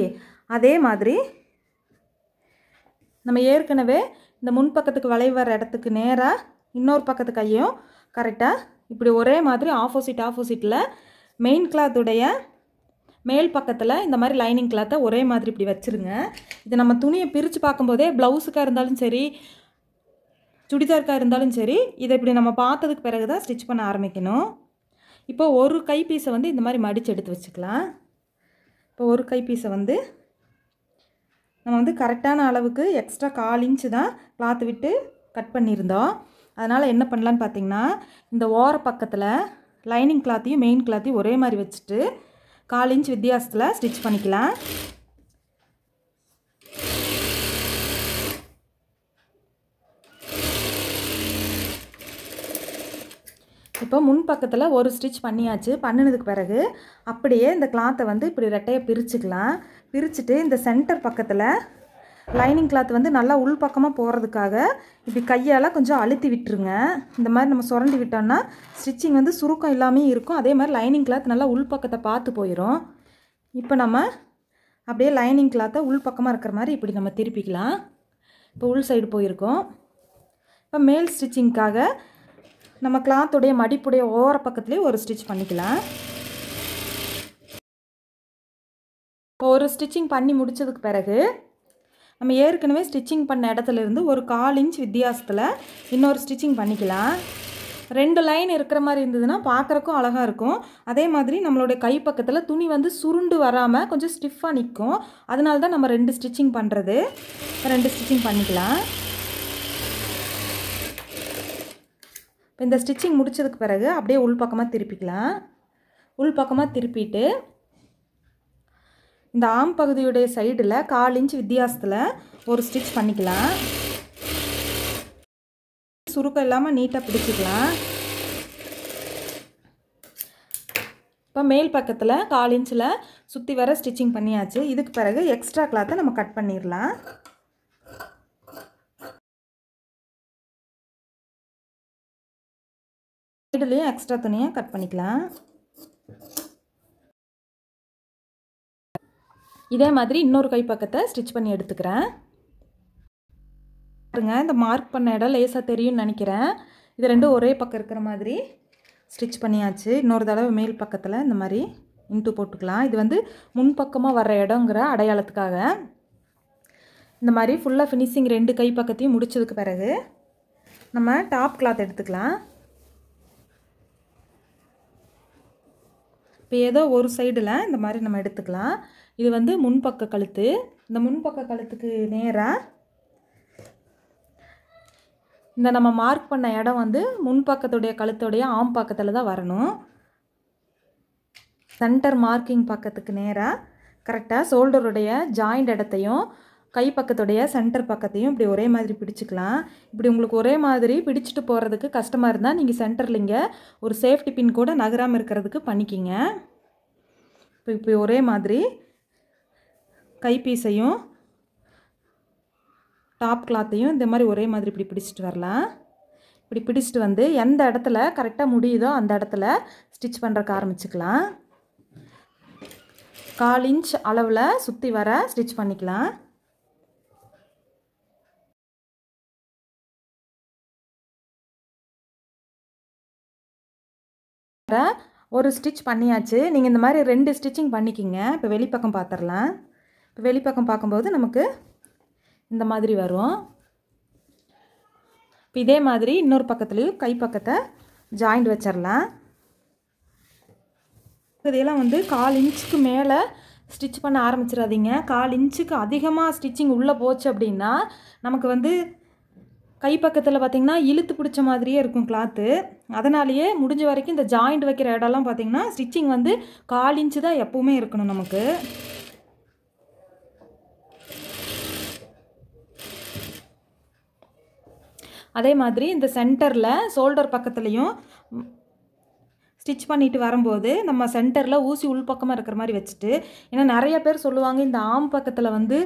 அதே மாதிரி நம்ம ஏற்கனவே இந்த முன்பக்கத்துக்கு வளைவு வர இடத்துக்கு நேராக இன்னொரு பக்கத்து கையும் கரெக்டாக இப்படி ஒரே மாதிரி ஆப்போசிட் ஆப்போசிட்டில் மெயின் கிளாத்துடைய மேல் பக்கத்தில் இந்த மாதிரி லைனிங் கிளாத்தை ஒரே மாதிரி இப்படி வச்சுருங்க இது நம்ம துணியை பிரித்து பார்க்கும்போதே ப்ளவுஸுக்காக இருந்தாலும் சரி சுடிதாருக்காக இருந்தாலும் சரி இதை இப்படி நம்ம பார்த்ததுக்கு பிறகு தான் ஸ்டிச் பண்ண ஆரம்பிக்கணும் இப்போ ஒரு கைப்பீஸை வந்து இந்த மாதிரி மடித்து எடுத்து வச்சுக்கலாம் இப்போ ஒரு கைப்பீஸை வந்து நம்ம வந்து கரெக்டான அளவுக்கு எக்ஸ்ட்ரா கால் இன்ச்சு தான் கிளாத்து விட்டு கட் பண்ணியிருந்தோம் அதனால் என்ன பண்ணலான்னு பார்த்தீங்கன்னா இந்த ஓர பக்கத்தில் லைனிங் கிளாத்தையும் மெயின் கிளாத்தையும் ஒரே மாதிரி வச்சுட்டு கால் இன்ச் வித்தியாசத்தில் ஸ்டிச் பண்ணிக்கலாம் இப்போ முன் பக்கத்தில் ஒரு ஸ்டிச் பண்ணியாச்சு பண்ணினதுக்கு பிறகு அப்படியே இந்த கிளாத்தை வந்து இப்படி ரெட்டையை பிரிச்சுக்கலாம் பிரிச்சுட்டு இந்த சென்டர் பக்கத்தில் லைனிங் கிளாத் வந்து நல்லா உள்பக்கமாக போகிறதுக்காக இப்படி கையால் கொஞ்சம் அழுத்தி விட்டுருங்க இந்த மாதிரி நம்ம சுரண்டி விட்டோம்னா ஸ்டிச்சிங் வந்து சுருக்கம் இல்லாமல் இருக்கும் அதே மாதிரி லைனிங் கிளாத் நல்லா உள்பக்கத்தை பார்த்து போயிடும் இப்போ நம்ம அப்படியே லைனிங் கிளாத்தை உள்பக்கமாக இருக்கிற மாதிரி இப்படி நம்ம திருப்பிக்கலாம் இப்போ உள் சைடு போயிருக்கோம் இப்போ மேல் ஸ்டிச்சிங்க்காக நம்ம கிளாத்துடைய மடிப்புடைய ஓர பக்கத்துலேயே ஒரு ஸ்டிச் பண்ணிக்கலாம் இப்போ ஒரு ஸ்டிச்சிங் பண்ணி முடித்ததுக்கு பிறகு நம்ம ஏற்கனவே ஸ்டிச்சிங் பண்ண இடத்துலேருந்து ஒரு கால் இன்ச் வித்தியாசத்தில் இன்னொரு ஸ்டிச்சிங் பண்ணிக்கலாம் ரெண்டு லைன் இருக்கிற மாதிரி இருந்ததுன்னா பார்க்குறக்கும் அழகாக இருக்கும் அதே மாதிரி நம்மளுடைய கைப்பக்கத்தில் துணி வந்து சுருண்டு வராமல் கொஞ்சம் ஸ்டிஃபாக நிற்கும் அதனால தான் நம்ம ரெண்டு ஸ்டிச்சிங் பண்ணுறது ரெண்டு ஸ்டிச்சிங் பண்ணிக்கலாம் இப்போ இந்த ஸ்டிச்சிங் முடித்ததுக்கு பிறகு அப்படியே உள் பக்கமாக திருப்பிக்கலாம் உள்பக்கமாக திருப்பிட்டு இந்த ஆம் பகுதியுடைய சைடில் கால் இன்ச் வித்தியாசத்தில் ஒரு ஸ்டிச் பண்ணிக்கலாம் சுருக்கம் இல்லாமல் நீட்டாக பிடிச்சிக்கலாம் இப்போ மேல் பக்கத்தில் கால் இன்ச்சில் சுற்றி வர ஸ்டிச்சிங் பண்ணியாச்சு இதுக்கு பிறகு எக்ஸ்ட்ரா கிளாத்தை நம்ம கட் பண்ணிடலாம் சைடுலேயும் எக்ஸ்ட்ரா துணியாக கட் பண்ணிக்கலாம் இதே மாதிரி இன்னொரு கை பக்கத்தை ஸ்டிச் பண்ணி எடுத்துக்கிறேன் பாருங்க இந்த மார்க் பண்ண இடம் லேசாக தெரியும்னு நினைக்கிறேன் இது ரெண்டும் ஒரே பக்கம் இருக்கிற மாதிரி ஸ்டிச் பண்ணியாச்சு இன்னொரு தடவை மேல் பக்கத்தில் இந்த மாதிரி இன்ட்டு போட்டுக்கலாம் இது வந்து முன்பக்கமாக வர்ற இடங்கிற அடையாளத்துக்காக இந்த மாதிரி ஃபுல்லாக ஃபினிஷிங் ரெண்டு கை பக்கத்தையும் முடித்ததுக்கு பிறகு நம்ம டாப் கிளாத் எடுத்துக்கலாம் இப்போ ஏதோ ஒரு சைடில் இந்த மாதிரி நம்ம எடுத்துக்கலாம் இது வந்து முன்பக்க கழுத்து இந்த முன்பக்க கழுத்துக்கு நேராக இந்த நம்ம மார்க் பண்ண இடம் வந்து முன்பக்கத்துடைய கழுத்துடைய ஆம் பக்கத்தில் தான் வரணும் சென்டர் மார்க்கிங் பக்கத்துக்கு நேராக கரெக்டாக ஷோல்டருடைய ஜாயிண்ட் இடத்தையும் கை பக்கத்துடைய சென்டர் பக்கத்தையும் இப்படி ஒரே மாதிரி பிடிச்சிக்கலாம் இப்படி உங்களுக்கு ஒரே மாதிரி பிடிச்சிட்டு போகிறதுக்கு கஷ்டமாக இருந்தால் நீங்கள் சென்டரில் இங்கே ஒரு சேஃப்டி பின் கூட நகராமல் இருக்கிறதுக்கு பண்ணிக்கிங்க இப்போ இப்படி ஒரே மாதிரி கைப்பீஸையும் டாப் கிளாத்தையும் இந்த மாதிரி ஒரே மாதிரி இப்படி பிடிச்சிட்டு வரலாம் இப்படி பிடிச்சிட்டு வந்து எந்த இடத்துல கரெக்டாக முடியுதோ அந்த இடத்துல ஸ்டிச் பண்ணுறக்கு ஆரம்பிச்சுக்கலாம் கால் இன்ச் அளவில் சுற்றி வர ஸ்டிச் பண்ணிக்கலாம் ஒரு ஸ்டிச் பண்ணியாச்சு நீங்கள் இந்த மாதிரி ரெண்டு ஸ்டிச்சிங் பண்ணிக்கிங்க இப்போ வெளிப்பக்கம் பார்த்துடலாம் வெளிப்பக்கம் பார்க்கும்போது நமக்கு இந்த மாதிரி வரும் இப்போ இதே மாதிரி இன்னொரு பக்கத்துலேயும் கைப்பக்கத்தை ஜாயிண்ட் வச்சிடலாம் இதெல்லாம் வந்து கால் இன்ச்சுக்கு மேலே ஸ்டிச் பண்ண ஆரம்பிச்சிடாதீங்க கால் இன்ச்சுக்கு அதிகமாக ஸ்டிச்சிங் உள்ளே போச்சு அப்படின்னா நமக்கு வந்து கைப்பக்கத்தில் பார்த்திங்கன்னா இழுத்து பிடிச்ச மாதிரியே இருக்கும் கிளாத்து அதனாலேயே முடிஞ்ச வரைக்கும் இந்த ஜாயிண்ட் வைக்கிற இடம்லாம் பார்த்திங்கன்னா ஸ்டிச்சிங் வந்து கால் இன்ச்சு தான் எப்போவுமே இருக்கணும் நமக்கு அதே மாதிரி இந்த சென்டரில் ஷோல்டர் பக்கத்துலேயும் ஸ்டிச் பண்ணிட்டு வரும்போது நம்ம சென்டரில் ஊசி உள்பக்கமாக இருக்கிற மாதிரி வச்சுட்டு ஏன்னா நிறைய பேர் சொல்லுவாங்க இந்த ஆம் பக்கத்தில் வந்து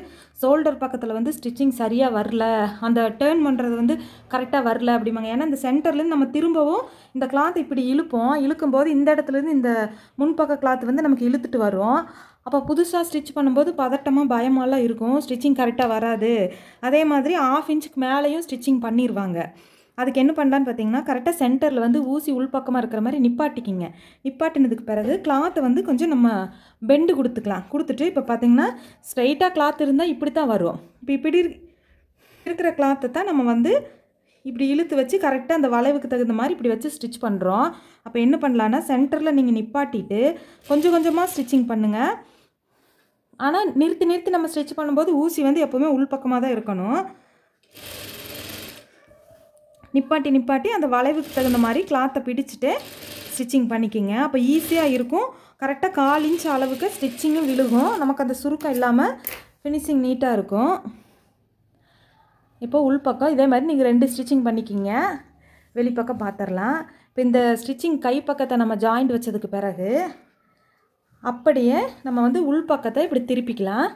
ஷோல்டர் பக்கத்தில் வந்து ஸ்டிச்சிங் சரியாக வரல அந்த டேர்ன் பண்ணுறது வந்து கரெக்டாக வரல அப்படிம்பாங்க ஏன்னா இந்த சென்டர்லேருந்து நம்ம திரும்பவும் இந்த கிளாத் இப்படி இழுப்போம் இழுக்கும்போது இந்த இடத்துலேருந்து இந்த முன்பக்க கிளாத் வந்து நமக்கு இழுத்துட்டு வரும் அப்போ புதுசாக ஸ்டிச் பண்ணும்போது பதட்டமாக பயமாலாம் இருக்கும் ஸ்டிச்சிங் கரெக்டாக வராது அதே மாதிரி ஆஃப் இன்ச்சுக்கு மேலேயும் ஸ்டிச்சிங் பண்ணிடுவாங்க அதுக்கு என்ன பண்ணலான்னு பார்த்தீங்கன்னா கரெக்டாக சென்டரில் வந்து ஊசி உள்பக்கமாக இருக்கிற மாதிரி நிப்பாட்டிக்கிங்க நிப்பாட்டினதுக்கு பிறகு கிளாத்தை வந்து கொஞ்சம் நம்ம பெண்டு கொடுத்துக்கலாம் கொடுத்துட்டு இப்போ பார்த்திங்கன்னா ஸ்ட்ரைட்டாக கிளாத் இருந்தால் இப்படி தான் வரும் இப்போ இப்படி இருக்கிற கிளாத்தை தான் நம்ம வந்து இப்படி இழுத்து வச்சு கரெக்டாக அந்த வளைவுக்கு தகுந்த மாதிரி இப்படி வச்சு ஸ்டிச் பண்ணுறோம் அப்போ என்ன பண்ணலான்னா சென்டரில் நீங்கள் நிப்பாட்டிட்டு கொஞ்சம் கொஞ்சமாக ஸ்டிச்சிங் பண்ணுங்கள் ஆனால் நிறுத்தி நிறுத்தி நம்ம ஸ்டிச் பண்ணும்போது ஊசி வந்து எப்போவுமே உள்பக்கமாக தான் இருக்கணும் நிப்பாட்டி நிப்பாட்டி அந்த வளைவுக்கு தகுந்த மாதிரி கிளாத்தை பிடிச்சிட்டு ஸ்டிச்சிங் பண்ணிக்கிங்க அப்போ ஈஸியாக இருக்கும் கரெக்டாக கால் இன்ச் அளவுக்கு ஸ்டிச்சிங்கும் விழுகும் நமக்கு அந்த சுருக்கம் இல்லாமல் ஃபினிஷிங் நீட்டாக இருக்கும் இப்போ உள்பக்கம் இதே மாதிரி நீங்கள் ரெண்டு ஸ்டிச்சிங் பண்ணிக்கிங்க வெளிப்பக்கம் பார்த்துடலாம் இப்போ இந்த ஸ்டிச்சிங் கைப்பக்கத்தை நம்ம ஜாயிண்ட் வச்சதுக்கு பிறகு அப்படியே நம்ம வந்து உள்பக்கத்தை இப்படி திருப்பிக்கலாம்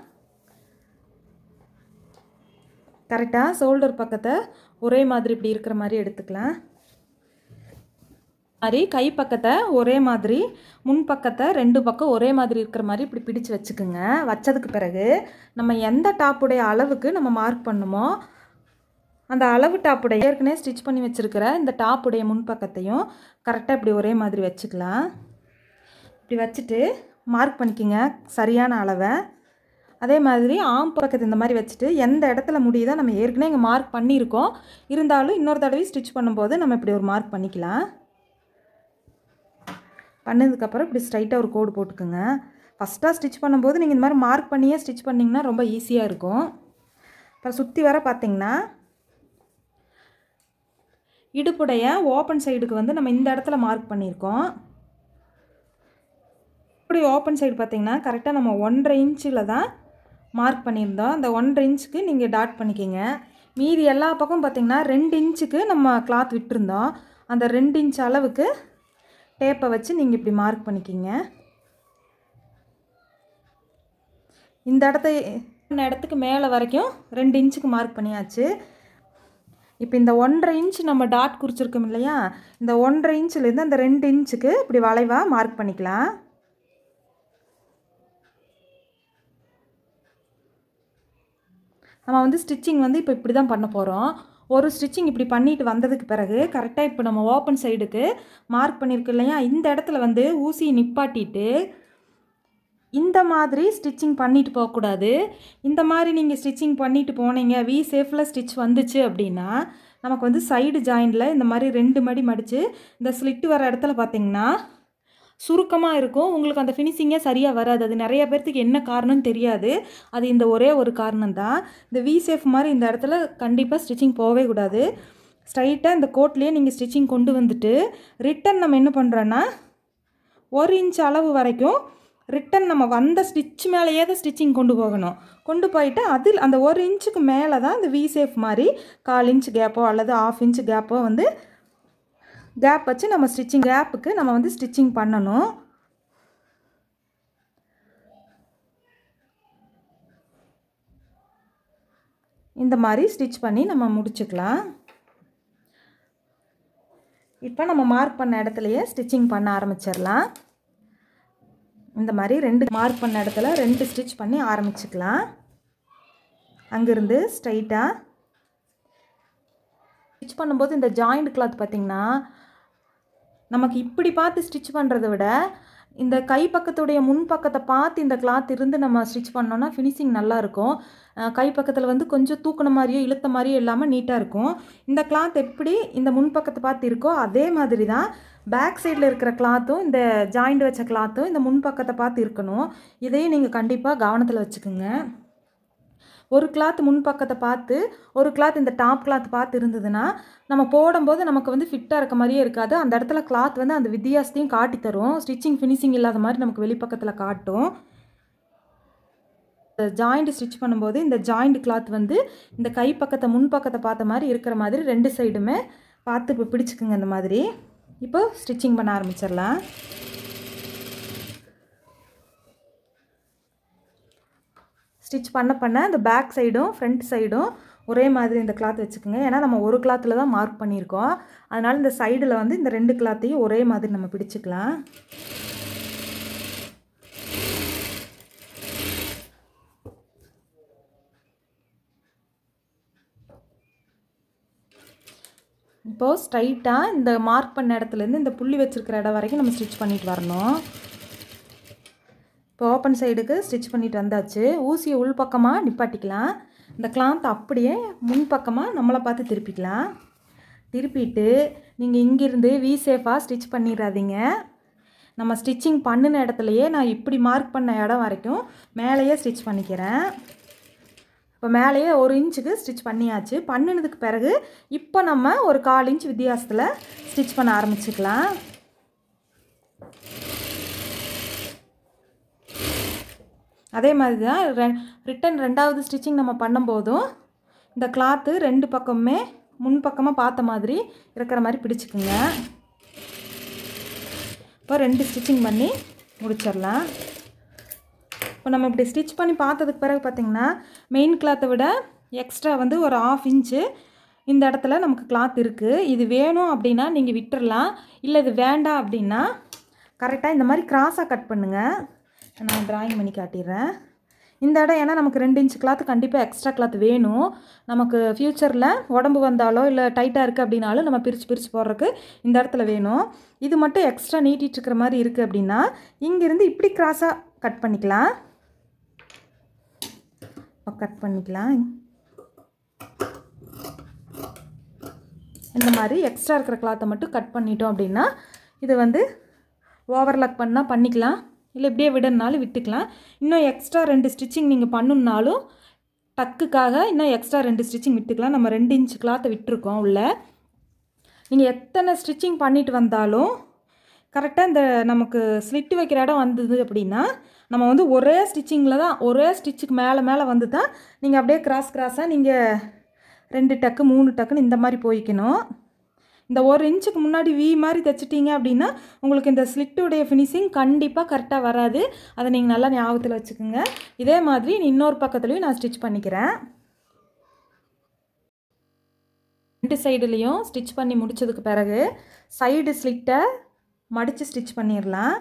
கரெக்டாக ஷோல்டர் பக்கத்தை ஒரே மாதிரி இப்படி இருக்கிற மாதிரி எடுத்துக்கலாம் மாதிரி கை பக்கத்தை ஒரே மாதிரி முன் பக்கத்தை ரெண்டு பக்கம் ஒரே மாதிரி இருக்கிற மாதிரி இப்படி பிடிச்சு வச்சுக்குங்க வச்சதுக்கு பிறகு நம்ம எந்த டாப்புடைய அளவுக்கு நம்ம மார்க் பண்ணுமோ அந்த அளவு டாப்புடைய ஏற்கனவே ஸ்டிச் பண்ணி வச்சுருக்கிற இந்த டாப்புடைய முன் பக்கத்தையும் கரெக்டாக இப்படி ஒரே மாதிரி வச்சுக்கலாம் இப்படி வச்சுட்டு மார்க் பண்ணிக்கோங்க சரியான அளவை அதே மாதிரி ஆம் புறக்கத்து இந்த மாதிரி வச்சுட்டு எந்த இடத்துல முடியுதோ நம்ம ஏற்கனவே இங்கே மார்க் பண்ணியிருக்கோம் இருந்தாலும் இன்னொரு தடவை ஸ்டிச் பண்ணும்போது நம்ம இப்படி ஒரு மார்க் பண்ணிக்கலாம் பண்ணதுக்கப்புறம் இப்படி ஸ்ட்ரைட்டாக ஒரு கோடு போட்டுக்குங்க ஃபஸ்ட்டாக ஸ்டிச் பண்ணும்போது நீங்கள் இந்த மாதிரி மார்க் பண்ணியே ஸ்டிச் பண்ணிங்கன்னா ரொம்ப ஈஸியாக இருக்கும் அப்புறம் சுற்றி வர பார்த்திங்கன்னா இடுப்புடைய ஓப்பன் சைடுக்கு வந்து நம்ம இந்த இடத்துல மார்க் பண்ணியிருக்கோம் இப்படி ஓப்பன் சைடு பார்த்திங்கன்னா கரெக்டாக நம்ம ஒன்றரை இன்ச்சில் தான் மார்க் பண்ணியிருந்தோம் அந்த ஒன்றரை இன்ச்சுக்கு நீங்கள் டாட் பண்ணிக்கிங்க மீதி எல்லா பக்கம் பார்த்திங்கன்னா ரெண்டு இன்ச்சுக்கு நம்ம கிளாத் விட்டுருந்தோம் அந்த ரெண்டு இன்ச் அளவுக்கு டேப்பை வச்சு நீங்கள் இப்படி மார்க் பண்ணிக்கிங்க இந்த இடத்த இந்த இடத்துக்கு மேலே வரைக்கும் ரெண்டு இன்ச்சுக்கு மார்க் பண்ணியாச்சு இப்போ இந்த ஒன்றரை இன்ச் நம்ம டாட் குறிச்சிருக்கோம் இல்லையா இந்த ஒன்றரை இன்ச்சுலேருந்து அந்த ரெண்டு இன்ச்சுக்கு இப்படி வளைவாக மார்க் பண்ணிக்கலாம் நம்ம வந்து ஸ்டிச்சிங் வந்து இப்போ இப்படி தான் பண்ண போகிறோம் ஒரு ஸ்டிச்சிங் இப்படி பண்ணிட்டு வந்ததுக்கு பிறகு கரெக்டாக இப்போ நம்ம ஓப்பன் சைடுக்கு மார்க் பண்ணியிருக்கு இல்லையா இந்த இடத்துல வந்து ஊசியை நிப்பாட்டிட்டு இந்த மாதிரி ஸ்டிச்சிங் பண்ணிட்டு போகக்கூடாது இந்த மாதிரி நீங்கள் ஸ்டிச்சிங் பண்ணிட்டு போனீங்க வி சேஃபில் ஸ்டிச் வந்துச்சு அப்படின்னா நமக்கு வந்து சைடு ஜாயிண்டில் இந்த மாதிரி ரெண்டு மடி மடித்து இந்த ஸ்லிட்டு வர இடத்துல பார்த்திங்கன்னா சுருக்கமாக இருக்கும் உங்களுக்கு அந்த ஃபினிஷிங்கே சரியாக வராது அது நிறைய பேர்த்துக்கு என்ன காரணம்னு தெரியாது அது இந்த ஒரே ஒரு காரணம் தான் இந்த வி சேஃப் மாதிரி இந்த இடத்துல கண்டிப்பாக ஸ்டிச்சிங் போகவே கூடாது ஸ்ட்ரைட்டாக இந்த கோட்லேயே நீங்கள் ஸ்டிச்சிங் கொண்டு வந்துட்டு ரிட்டன் நம்ம என்ன பண்ணுறோன்னா ஒரு இன்ச் அளவு வரைக்கும் ரிட்டன் நம்ம வந்த ஸ்டிச் மேலேயே தான் ஸ்டிச்சிங் கொண்டு போகணும் கொண்டு போயிட்டு அதில் அந்த ஒரு இன்ச்சுக்கு மேலே தான் இந்த வி சேஃப் மாதிரி கால் இன்ச் கேப்போ அல்லது ஆஃப் இன்ச் கேப்போ வந்து கேப் வச்சு நம்ம ஸ்டிச்சிங் கேப்புக்கு நம்ம வந்து ஸ்டிச்சிங் பண்ணணும் இந்த மாதிரி ஸ்டிச் பண்ணி நம்ம முடிச்சுக்கலாம் இப்போ நம்ம மார்க் பண்ண இடத்துலையே ஸ்டிச்சிங் பண்ண ஆரம்பிச்சிடலாம் இந்த மாதிரி ரெண்டு மார்க் பண்ண இடத்துல ரெண்டு ஸ்டிச் பண்ணி ஆரம்பிச்சுக்கலாம் அங்கேருந்து ஸ்ட்ரைட்டாக ஸ்டிச் பண்ணும்போது இந்த ஜாயிண்ட் கிளாத் பார்த்திங்கன்னா நமக்கு இப்படி பார்த்து ஸ்டிச் பண்ணுறத விட இந்த கை பக்கத்துடைய முன் பக்கத்தை பார்த்து இந்த கிளாத் இருந்து நம்ம ஸ்டிச் பண்ணோன்னா ஃபினிஷிங் நல்லாயிருக்கும் கை பக்கத்தில் வந்து கொஞ்சம் தூக்கின மாதிரியோ இழுத்த மாதிரியோ இல்லாமல் நீட்டாக இருக்கும் இந்த கிளாத் எப்படி இந்த முன் பக்கத்தை பார்த்து இருக்கோ அதே மாதிரி தான் பேக் சைடில் இருக்கிற கிளாத்தும் இந்த ஜாயிண்ட் வச்ச கிளாத்தும் இந்த முன் பக்கத்தை பார்த்து இருக்கணும் இதையும் நீங்கள் கண்டிப்பாக கவனத்தில் வச்சுக்கோங்க ஒரு கிளாத் முன்பக்கத்தை பார்த்து ஒரு கிளாத் இந்த டாப் கிளாத் பார்த்து இருந்ததுன்னா நம்ம போடும்போது நமக்கு வந்து ஃபிட்டாக இருக்க மாதிரியே இருக்காது அந்த இடத்துல கிளாத் வந்து அந்த வித்தியாசத்தையும் காட்டி தரும் ஸ்டிச்சிங் ஃபினிஷிங் இல்லாத மாதிரி நமக்கு வெளிப்பக்கத்தில் காட்டும் ஜாயிண்ட் ஸ்டிச் பண்ணும்போது இந்த ஜாயிண்ட் கிளாத் வந்து இந்த கை பக்கத்தை முன் பக்கத்தை பார்த்த மாதிரி இருக்கிற மாதிரி ரெண்டு சைடுமே பார்த்து இப்போ பிடிச்சிக்குங்க இந்த மாதிரி இப்போ ஸ்டிச்சிங் பண்ண ஆரம்பிச்சிடலாம் ஸ்டிச் பண்ண பண்ண இந்த பேக் சைடும் ஃப்ரண்ட் சைடும் ஒரே மாதிரி இந்த கிளாத் வச்சுக்கோங்க ஏன்னா நம்ம ஒரு கிளாத்தில் தான் மார்க் பண்ணியிருக்கோம் அதனால் இந்த சைடில் வந்து இந்த ரெண்டு கிளாத்தையும் ஒரே மாதிரி நம்ம பிடிச்சிக்கலாம் இப்போது ஸ்ட்ரைட்டாக இந்த மார்க் பண்ண இடத்துலேருந்து இந்த புள்ளி வச்சுருக்கிற இடம் வரைக்கும் நம்ம ஸ்டிச் பண்ணிட்டு வரணும் இப்போ ஓப்பன் சைடுக்கு ஸ்டிச் பண்ணிட்டு வந்தாச்சு ஊசியை உள் பக்கமாக நிப்பாட்டிக்கலாம் இந்த கிளாத் அப்படியே முன்பக்கமாக நம்மளை பார்த்து திருப்பிக்கலாம் திருப்பிட்டு நீங்கள் இங்கிருந்து வி சேஃபாக ஸ்டிச் பண்ணிடாதீங்க நம்ம ஸ்டிச்சிங் பண்ணின இடத்துலையே நான் இப்படி மார்க் பண்ண இடம் வரைக்கும் மேலேயே ஸ்டிச் பண்ணிக்கிறேன் இப்போ மேலேயே ஒரு இன்ச்சுக்கு ஸ்டிச் பண்ணியாச்சு பண்ணினதுக்கு பிறகு இப்போ நம்ம ஒரு கால் இன்ச் வித்தியாசத்தில் ஸ்டிச் பண்ண ஆரம்பிச்சுக்கலாம் அதே மாதிரி தான் ரெ ரிட்டன் ரெண்டாவது ஸ்டிச்சிங் நம்ம பண்ணும்போதும் இந்த கிளாத்து ரெண்டு பக்கமுமே முன்பக்கமாக பார்த்த மாதிரி இருக்கிற மாதிரி பிடிச்சிக்குங்க இப்போ ரெண்டு ஸ்டிச்சிங் பண்ணி முடிச்சிடலாம் இப்போ நம்ம இப்படி ஸ்டிச் பண்ணி பார்த்ததுக்கு பிறகு பார்த்திங்கன்னா மெயின் கிளாத்தை விட எக்ஸ்ட்ரா வந்து ஒரு ஆஃப் இன்ச்சு இந்த இடத்துல நமக்கு கிளாத் இருக்குது இது வேணும் அப்படின்னா நீங்கள் விட்டுடலாம் இல்லை இது வேண்டாம் அப்படின்னா கரெக்டாக இந்த மாதிரி கிராஸாக கட் பண்ணுங்கள் நான் ட்ராயிங் பண்ணி காட்டிடுறேன் இந்த இடம் ஏன்னா நமக்கு ரெண்டு இன்ச் கிளாத் கண்டிப்பாக எக்ஸ்ட்ரா கிளாத் வேணும் நமக்கு ஃப்யூச்சரில் உடம்பு வந்தாலோ இல்லை டைட்டாக இருக்குது அப்படின்னாலும் நம்ம பிரித்து பிரித்து போடுறதுக்கு இந்த இடத்துல வேணும் இது மட்டும் எக்ஸ்ட்ரா நீட்டிட்டுருக்கிற மாதிரி இருக்குது அப்படின்னா இங்கேருந்து இப்படி கிராஸாக கட் பண்ணிக்கலாம் கட் பண்ணிக்கலாம் இந்த மாதிரி எக்ஸ்ட்ரா இருக்கிற கிளாத்தை மட்டும் கட் பண்ணிட்டோம் அப்படின்னா இது வந்து ஓவர்லாக் பண்ணால் பண்ணிக்கலாம் இல்லை இப்படியே விடணுனாலும் விட்டுக்கலாம் இன்னும் எக்ஸ்ட்ரா ரெண்டு ஸ்டிச்சிங் நீங்கள் பண்ணுன்னாலும் டக்குக்காக இன்னும் எக்ஸ்ட்ரா ரெண்டு ஸ்டிச்சிங் விட்டுக்கலாம் நம்ம ரெண்டு இன்ச்சு கிளாத்தை விட்டுருக்கோம் உள்ளே நீங்கள் எத்தனை ஸ்டிச்சிங் பண்ணிட்டு வந்தாலும் கரெக்டாக இந்த நமக்கு ஸ்லிட்டு வைக்கிற இடம் வந்தது அப்படின்னா நம்ம வந்து ஒரே ஸ்டிச்சிங்கில் தான் ஒரே ஸ்டிச்சுக்கு மேலே மேலே வந்து தான் நீங்கள் அப்படியே கிராஸ் கிராஸாக நீங்கள் ரெண்டு டக்கு மூணு டக்குன்னு இந்த மாதிரி போய்க்கணும் இந்த ஒரு இன்ச்சுக்கு முன்னாடி வி மாதிரி தைச்சிட்டிங்க அப்படின்னா உங்களுக்கு இந்த ஸ்லிட்டுடைய ஃபினிஷிங் கண்டிப்பாக கரெக்டாக வராது அதை நீங்கள் நல்லா ஞாபகத்தில் வச்சுக்கோங்க இதே மாதிரி இன்னொரு பக்கத்துலேயும் நான் ஸ்டிச் பண்ணிக்கிறேன் ரெண்டு சைடுலேயும் ஸ்டிச் பண்ணி முடித்ததுக்கு பிறகு சைடு ஸ்லிட்டை மடித்து ஸ்டிச் பண்ணிடலாம்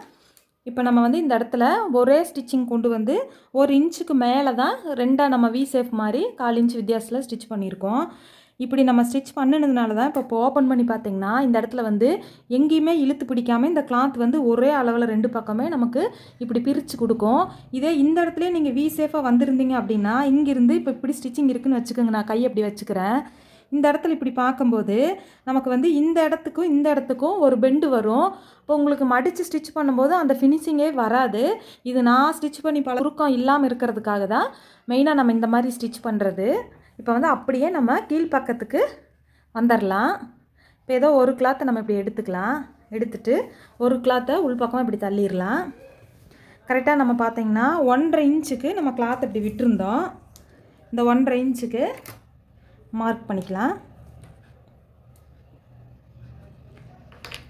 இப்போ நம்ம வந்து இந்த இடத்துல ஒரே ஸ்டிச்சிங் கொண்டு வந்து ஒரு இன்ச்சுக்கு மேலே தான் ரெண்டாக நம்ம வி சேஃப் மாதிரி கால் இன்ச் வித்தியாசத்தில் ஸ்டிச் பண்ணியிருக்கோம் இப்படி நம்ம ஸ்டிச் பண்ணினதுனால தான் இப்போ ஓப்பன் பண்ணி பார்த்திங்கன்னா இந்த இடத்துல வந்து எங்கேயுமே இழுத்து பிடிக்காமல் இந்த கிளாத் வந்து ஒரே அளவில் ரெண்டு பக்கமே நமக்கு இப்படி பிரித்து கொடுக்கும் இதே இந்த இடத்துல நீங்கள் வி சேஃபாக வந்திருந்தீங்க அப்படின்னா இங்கேருந்து இப்போ இப்படி ஸ்டிச்சிங் இருக்குன்னு வச்சுக்கோங்க நான் கை அப்படி வச்சுக்கிறேன் இந்த இடத்துல இப்படி பார்க்கும்போது நமக்கு வந்து இந்த இடத்துக்கும் இந்த இடத்துக்கும் ஒரு பெண்டு வரும் இப்போ உங்களுக்கு மடித்து ஸ்டிச் பண்ணும்போது அந்த ஃபினிஷிங்கே வராது இது நான் ஸ்டிச் பண்ணி பல இல்லாமல் இருக்கிறதுக்காக தான் மெயினாக நம்ம இந்த மாதிரி ஸ்டிச் பண்ணுறது இப்போ வந்து அப்படியே நம்ம கீழ்ப்பக்கத்துக்கு வந்துடலாம் இப்போ ஏதோ ஒரு கிளாத்தை நம்ம இப்படி எடுத்துக்கலாம் எடுத்துட்டு ஒரு கிளாத்தை உள்பக்கமாக இப்படி தள்ளிடலாம் கரெக்டாக நம்ம பார்த்தீங்கன்னா ஒன்றரை இன்ச்சுக்கு நம்ம கிளாத் இப்படி விட்டுருந்தோம் இந்த ஒன்றரை இன்ச்சுக்கு மார்க் பண்ணிக்கலாம்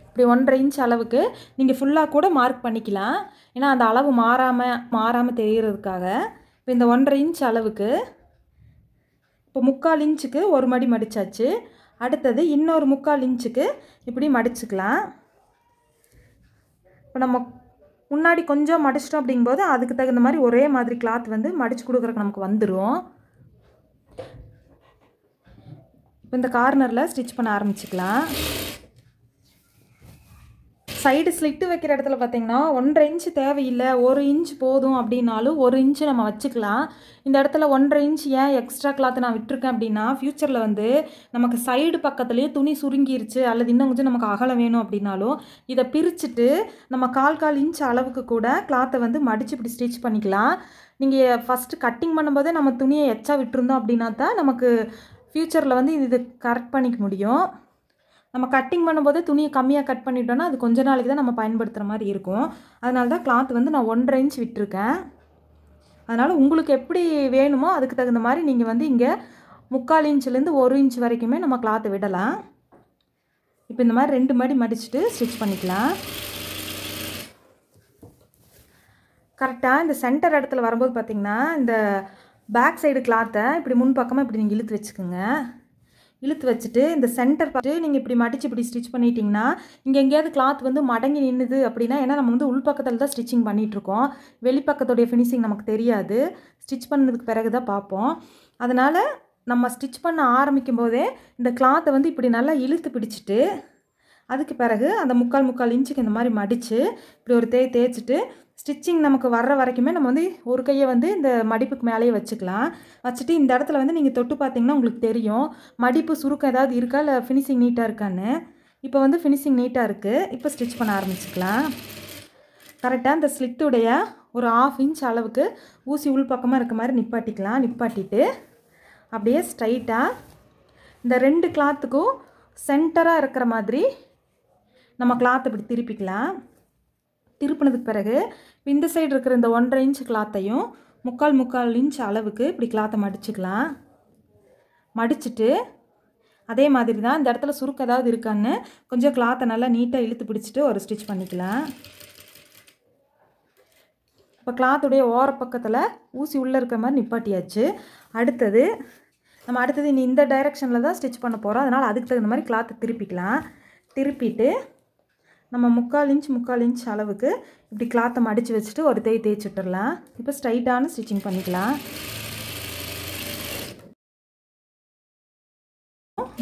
இப்படி ஒன்றரை இன்ச் அளவுக்கு நீங்கள் ஃபுல்லாக கூட மார்க் பண்ணிக்கலாம் ஏன்னா அந்த அளவு மாறாமல் மாறாமல் தெரிகிறதுக்காக இப்போ இந்த ஒன்றரை இன்ச் அளவுக்கு இப்போ முக்கால் இன்ச்சுக்கு ஒரு மடி மடித்தாச்சு அடுத்தது இன்னொரு முக்கால் இன்ச்சுக்கு இப்படி மடிச்சுக்கலாம் இப்போ நம்ம முன்னாடி கொஞ்சம் மடிச்சிட்டோம் அப்படிங்கும்போது அதுக்கு தகுந்த மாதிரி ஒரே மாதிரி கிளாத் வந்து மடித்து கொடுக்குறக்கு நமக்கு வந்துடும் இந்த கார்னரில் ஸ்டிச் பண்ண ஆரம்பிச்சுக்கலாம் சைடு ஸ்லிட்டு வைக்கிற இடத்துல பார்த்திங்கன்னா ஒன்றரை இன்ச்சு தேவையில்லை ஒரு இன்ச் போதும் அப்படின்னாலும் ஒரு இன்ச்சு நம்ம வச்சுக்கலாம் இந்த இடத்துல ஒன்றரை இன்ச் ஏன் எக்ஸ்ட்ரா கிளாத் நான் விட்டுருக்கேன் அப்படின்னா ஃப்யூச்சரில் வந்து நமக்கு சைடு பக்கத்துலேயே துணி சுருங்கிருச்சு அல்லது இன்னும் கொஞ்சம் நமக்கு அகலம் வேணும் அப்படின்னாலும் இதை பிரிச்சுட்டு நம்ம கால் கால் இன்ச் அளவுக்கு கூட கிளாத்தை வந்து மடித்து இப்படி ஸ்டிச் பண்ணிக்கலாம் நீங்கள் ஃபஸ்ட்டு கட்டிங் பண்ணும்போதே நம்ம துணியை எச்சா விட்டுருந்தோம் அப்படின்னா தான் நமக்கு ஃப்யூச்சரில் வந்து இது கரெக்ட் பண்ணிக்க முடியும் நம்ம கட்டிங் பண்ணும்போது துணியை கம்மியாக கட் பண்ணிட்டோன்னா அது கொஞ்ச நாளைக்கு தான் நம்ம பயன்படுத்துகிற மாதிரி இருக்கும் அதனால தான் கிளாத் வந்து நான் ஒன்றரை இன்ச் விட்டுருக்கேன் அதனால் உங்களுக்கு எப்படி வேணுமோ அதுக்கு தகுந்த மாதிரி நீங்கள் வந்து இங்கே முக்கால் இன்ச்சிலேருந்து ஒரு இன்ச் வரைக்குமே நம்ம கிளாத்தை விடலாம் இப்போ இந்த மாதிரி ரெண்டு மடி மடிச்சுட்டு ஸ்டிச் பண்ணிக்கலாம் கரெக்டாக இந்த சென்டர் இடத்துல வரும்போது பார்த்திங்கன்னா இந்த பேக் சைடு கிளாத்தை இப்படி முன்பக்கமாக இப்படி நீங்கள் இழுத்து வச்சுக்கோங்க இழுத்து வச்சுட்டு இந்த சென்டர் பார்த்து நீங்கள் இப்படி மடித்து இப்படி ஸ்டிச் பண்ணிட்டீங்கன்னா இங்கே எங்கேயாவது கிளாத் வந்து மடங்கி நின்றுது அப்படின்னா ஏன்னா நம்ம வந்து உள்பக்கத்தில் தான் ஸ்டிச்சிங் பண்ணிகிட்ருக்கோம் வெளிப்பக்கத்துடைய ஃபினிஷிங் நமக்கு தெரியாது ஸ்டிச் பண்ணதுக்கு பிறகு தான் பார்ப்போம் அதனால் நம்ம ஸ்டிச் பண்ண ஆரம்பிக்கும் போதே இந்த கிளாத்தை வந்து இப்படி நல்லா இழுத்து பிடிச்சிட்டு அதுக்கு பிறகு அந்த முக்கால் முக்கால் இன்ச்சுக்கு இந்த மாதிரி மடித்து இப்படி ஒரு தே தேய்ச்சிட்டு ஸ்டிச்சிங் நமக்கு வர்ற வரைக்குமே நம்ம வந்து ஒரு கையை வந்து இந்த மடிப்புக்கு மேலேயே வச்சுக்கலாம் வச்சுட்டு இந்த இடத்துல வந்து நீங்கள் தொட்டு பார்த்தீங்கன்னா உங்களுக்கு தெரியும் மடிப்பு சுருக்கம் ஏதாவது இருக்கா இல்லை ஃபினிஷிங் நீட்டாக இருக்கான்னு இப்போ வந்து ஃபினிஷிங் நீட்டாக இருக்குது இப்போ ஸ்டிச் பண்ண ஆரம்பிச்சுக்கலாம் கரெக்டாக இந்த ஸ்லிட்டுடைய ஒரு ஆஃப் இன்ச் அளவுக்கு ஊசி உள் பக்கமாக இருக்க மாதிரி நிப்பாட்டிக்கலாம் நிப்பாட்டிட்டு அப்படியே ஸ்ட்ரைட்டாக இந்த ரெண்டு கிளாத்துக்கும் சென்டராக இருக்கிற மாதிரி நம்ம கிளாத் இப்படி திருப்பிக்கலாம் திருப்பினதுக்கு பிறகு இந்த சைடு இருக்கிற இந்த ஒன்றரை இன்ச் கிளாத்தையும் முக்கால் முக்கால் இன்ச் அளவுக்கு இப்படி கிளாத்தை மடிச்சுக்கலாம் மடிச்சுட்டு அதே மாதிரி தான் இந்த இடத்துல சுருக்க ஏதாவது இருக்கான்னு கொஞ்சம் கிளாத்தை நல்லா நீட்டாக இழுத்து பிடிச்சிட்டு ஒரு ஸ்டிச் பண்ணிக்கலாம் இப்போ கிளாத்துடைய ஓரப்பக்கத்தில் ஊசி உள்ளே இருக்கிற மாதிரி நிப்பாட்டியாச்சு அடுத்தது நம்ம அடுத்தது இந்த டைரெக்ஷனில் தான் ஸ்டிச் பண்ண போகிறோம் அதனால் அதுக்கு தகுந்த மாதிரி கிளாத்தை திருப்பிக்கலாம் திருப்பிட்டு நம்ம முக்கால் இன்ச் முக்கால் இன்ச் அளவுக்கு இப்படி கிளாத்தை மடித்து வச்சுட்டு ஒரு தேய் தேய்ச்சி விட்டுடலாம் இப்போ ஸ்ட்ரைட்டான ஸ்டிச்சிங் பண்ணிக்கலாம்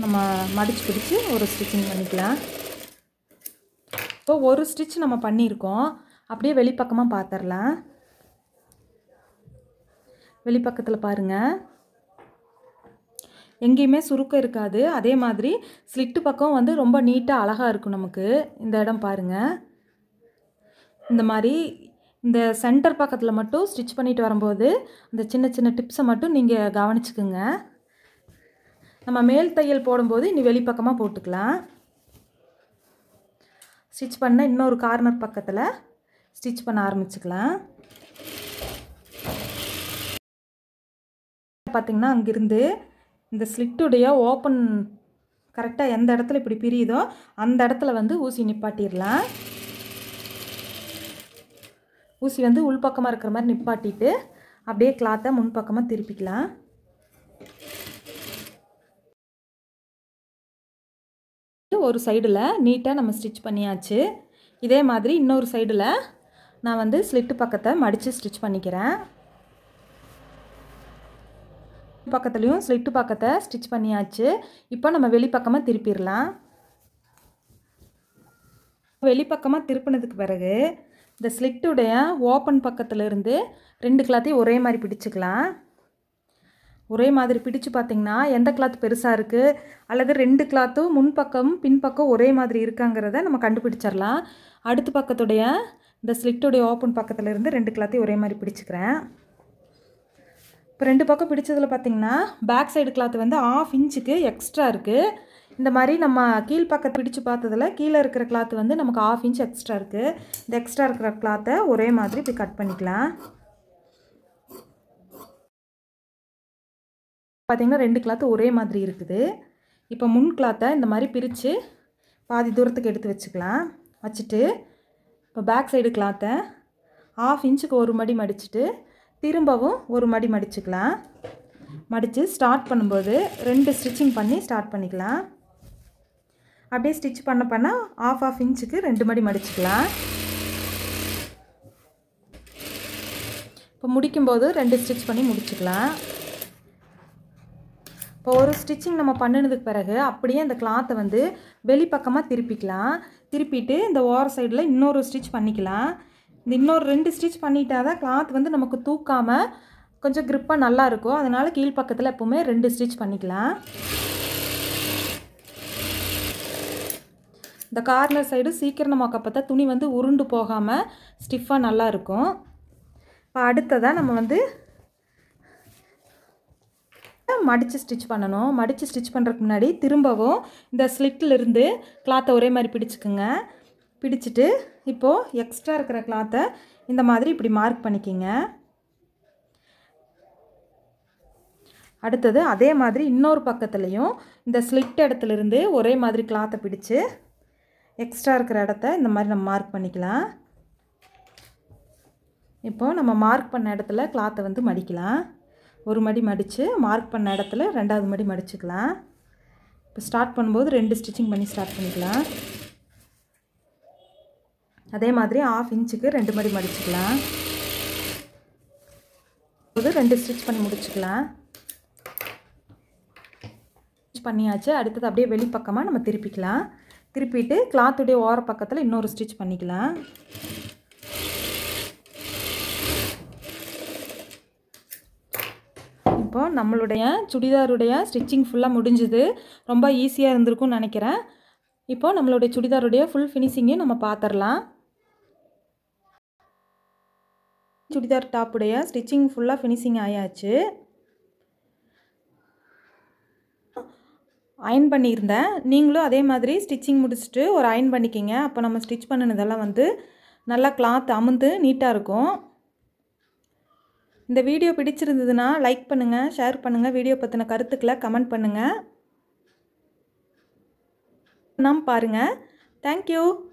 நம்ம மடித்து பிடிச்சி ஒரு ஸ்டிச்சிங் பண்ணிக்கலாம் இப்போ ஒரு ஸ்டிச் நம்ம பண்ணியிருக்கோம் அப்படியே வெளிப்பக்கமாக பார்த்துடலாம் வெளிப்பக்கத்தில் பாருங்கள் எங்கேயுமே சுருக்கம் இருக்காது அதே மாதிரி ஸ்லிட்டு பக்கம் வந்து ரொம்ப நீட்டாக அழகாக இருக்கும் நமக்கு இந்த இடம் பாருங்கள் இந்த மாதிரி இந்த சென்டர் பக்கத்தில் மட்டும் ஸ்டிச் பண்ணிட்டு வரும்போது அந்த சின்ன சின்ன டிப்ஸை மட்டும் நீங்கள் கவனிச்சுக்குங்க நம்ம மேல் தையல் போடும்போது இனி வெளிப்பக்கமாக போட்டுக்கலாம் ஸ்டிச் பண்ண இன்னொரு கார்னர் பக்கத்தில் ஸ்டிச் பண்ண ஆரம்பிச்சுக்கலாம் பார்த்திங்கன்னா அங்கேருந்து இந்த ஸ்லிட்டுடைய ஓப்பன் கரெக்டாக எந்த இடத்துல இப்படி பிரியுதோ அந்த இடத்துல வந்து ஊசி நிப்பாட்டிடலாம் ஊசி வந்து உள்பக்கமாக இருக்கிற மாதிரி நிப்பாட்டிட்டு அப்படியே கிளாத்தை முன்பக்கமாக திருப்பிக்கலாம் ஒரு சைடில் நீட்டாக நம்ம ஸ்டிச் பண்ணியாச்சு இதே மாதிரி இன்னொரு சைடில் நான் வந்து ஸ்லிட்டு பக்கத்தை மடித்து ஸ்டிச் பண்ணிக்கிறேன் பக்கத்துலேயும் ஸ்லிட்டு பக்கத்தை ஸ்டிச் பண்ணியாச்சு இப்போ நம்ம வெளிப்பக்கமாக திருப்பிடலாம் வெளிப்பக்கமாக திருப்பினதுக்கு பிறகு இந்த ஸ்லிட்டுடைய ஓப்பன் பக்கத்துலேருந்து ரெண்டு கிளாத்தையும் ஒரே மாதிரி பிடிச்சிக்கலாம் ஒரே மாதிரி பிடிச்சு பார்த்திங்கன்னா எந்த கிளாத் பெருசாக இருக்குது அல்லது ரெண்டு கிளாத்தும் முன்பக்கம் பின்பக்கம் ஒரே மாதிரி இருக்காங்கிறத நம்ம கண்டுபிடிச்சிடலாம் அடுத்த பக்கத்துடைய இந்த ஸ்லிட்டுடைய ஓப்பன் பக்கத்துலேருந்து ரெண்டு கிளாத்தையும் ஒரே மாதிரி பிடிச்சிக்கிறேன் இப்போ ரெண்டு பக்கம் பிடிச்சதில் பார்த்தீங்கன்னா பேக் சைடு கிளாத் வந்து ஆஃப் இன்ச்சுக்கு எக்ஸ்ட்ரா இருக்குது இந்த மாதிரி நம்ம கீழ் பக்கத்தை பிடிச்சு பார்த்ததில் கீழே இருக்கிற கிளாத்து வந்து நமக்கு ஆஃப் இன்ச் எக்ஸ்ட்ரா இருக்குது இந்த எக்ஸ்ட்ரா இருக்கிற கிளாத்தை ஒரே மாதிரி இப்போ கட் பண்ணிக்கலாம் பார்த்திங்கன்னா ரெண்டு கிளாத்து ஒரே மாதிரி இருக்குது இப்போ முன் கிளாத்தை இந்த மாதிரி பிரித்து பாதி தூரத்துக்கு எடுத்து வச்சுக்கலாம் வச்சுட்டு இப்போ பேக் சைடு கிளாத்தை ஆஃப் இன்ச்சுக்கு ஒரு மடி மடிச்சுட்டு திரும்பவும் ஒரு மடி மடிச்சுக்கலாம் மடித்து ஸ்டார்ட் பண்ணும்போது ரெண்டு ஸ்டிச்சிங் பண்ணி ஸ்டார்ட் பண்ணிக்கலாம் அப்படியே ஸ்டிச் பண்ண பண்ண ஆஃப் ஆஃப் இன்ச்சுக்கு ரெண்டு மடி மடிச்சுக்கலாம் இப்போ முடிக்கும்போது ரெண்டு ஸ்டிச் பண்ணி முடிச்சுக்கலாம் இப்போ ஒரு ஸ்டிச்சிங் நம்ம பண்ணினதுக்கு பிறகு அப்படியே அந்த கிளாத்தை வந்து வெளிப்பக்கமாக திருப்பிக்கலாம் திருப்பிட்டு இந்த ஓர சைடில் இன்னொரு ஸ்டிச் பண்ணிக்கலாம் இந்த இன்னொரு ரெண்டு ஸ்டிச் பண்ணிட்டா தான் கிளாத் வந்து நமக்கு தூக்காமல் கொஞ்சம் க்ரிப்பாக நல்லாயிருக்கும் அதனால் கீழ்ப்பக்கத்தில் எப்போவுமே ரெண்டு ஸ்டிச் பண்ணிக்கலாம் இந்த கார்னர் சைடு சீக்கிரம் நம்ம துணி வந்து உருண்டு போகாமல் ஸ்டிஃபாக நல்லாயிருக்கும் இப்போ அடுத்ததாக நம்ம வந்து மடித்து ஸ்டிச் பண்ணணும் மடித்து ஸ்டிச் பண்ணுறதுக்கு முன்னாடி திரும்பவும் இந்த ஸ்லிட்டிலிருந்து கிளாத்தை ஒரே மாதிரி பிடிச்சிக்குங்க பிடிச்சிட்டு இப்போது எக்ஸ்ட்ரா இருக்கிற கிளாத்தை இந்த மாதிரி இப்படி மார்க் பண்ணிக்கிங்க அடுத்தது அதே மாதிரி இன்னொரு பக்கத்துலேயும் இந்த ஸ்லிட் இடத்துலேருந்து ஒரே மாதிரி கிளாத்தை பிடிச்சி எக்ஸ்ட்ரா இருக்கிற இடத்த இந்த மாதிரி நம்ம மார்க் பண்ணிக்கலாம் இப்போது நம்ம மார்க் பண்ண இடத்துல கிளாத்தை வந்து மடிக்கலாம் ஒரு மடி மடித்து மார்க் பண்ண இடத்துல ரெண்டாவது மடி மடிச்சுக்கலாம் இப்போ ஸ்டார்ட் பண்ணும்போது ரெண்டு ஸ்டிச்சிங் பண்ணி ஸ்டார்ட் பண்ணிக்கலாம் அதே மாதிரி ஆஃப் இன்ச்சுக்கு ரெண்டு மடி மடிச்சுக்கலாம் இப்போது ரெண்டு ஸ்டிச் பண்ணி முடிச்சுக்கலாம் ஸ்டிச் பண்ணியாச்சு அடுத்தது அப்படியே வெளிப்பக்கமாக நம்ம திருப்பிக்கலாம் திருப்பிட்டு கிளாத்துடைய ஓர பக்கத்தில் இன்னொரு ஸ்டிச் பண்ணிக்கலாம் இப்போது நம்மளுடைய சுடிதாருடைய ஸ்டிச்சிங் ஃபுல்லாக முடிஞ்சுது ரொம்ப ஈஸியாக இருந்திருக்கும்னு நினைக்கிறேன் இப்போது நம்மளுடைய சுடிதாருடைய ஃபுல் ஃபினிஷிங்கையும் நம்ம பார்த்துடலாம் சுடிதார் டாப்புடைய ஸ்டிச்சிங் ஃபுல்லாக ஃபினிஷிங் ஆயாச்சு அயன் பண்ணியிருந்தேன் நீங்களும் அதே மாதிரி ஸ்டிச்சிங் முடிச்சுட்டு ஒரு அயன் பண்ணிக்கிங்க அப்போ நம்ம ஸ்டிச் பண்ணினதெல்லாம் வந்து நல்லா கிளாத் அமுந்து நீட்டாக இருக்கும் இந்த வீடியோ பிடிச்சிருந்ததுன்னா லைக் பண்ணுங்கள் ஷேர் பண்ணுங்கள் வீடியோ பற்றின கருத்துக்களை கமெண்ட் பண்ணுங்கள் நாம் பாருங்கள் தேங்க்யூ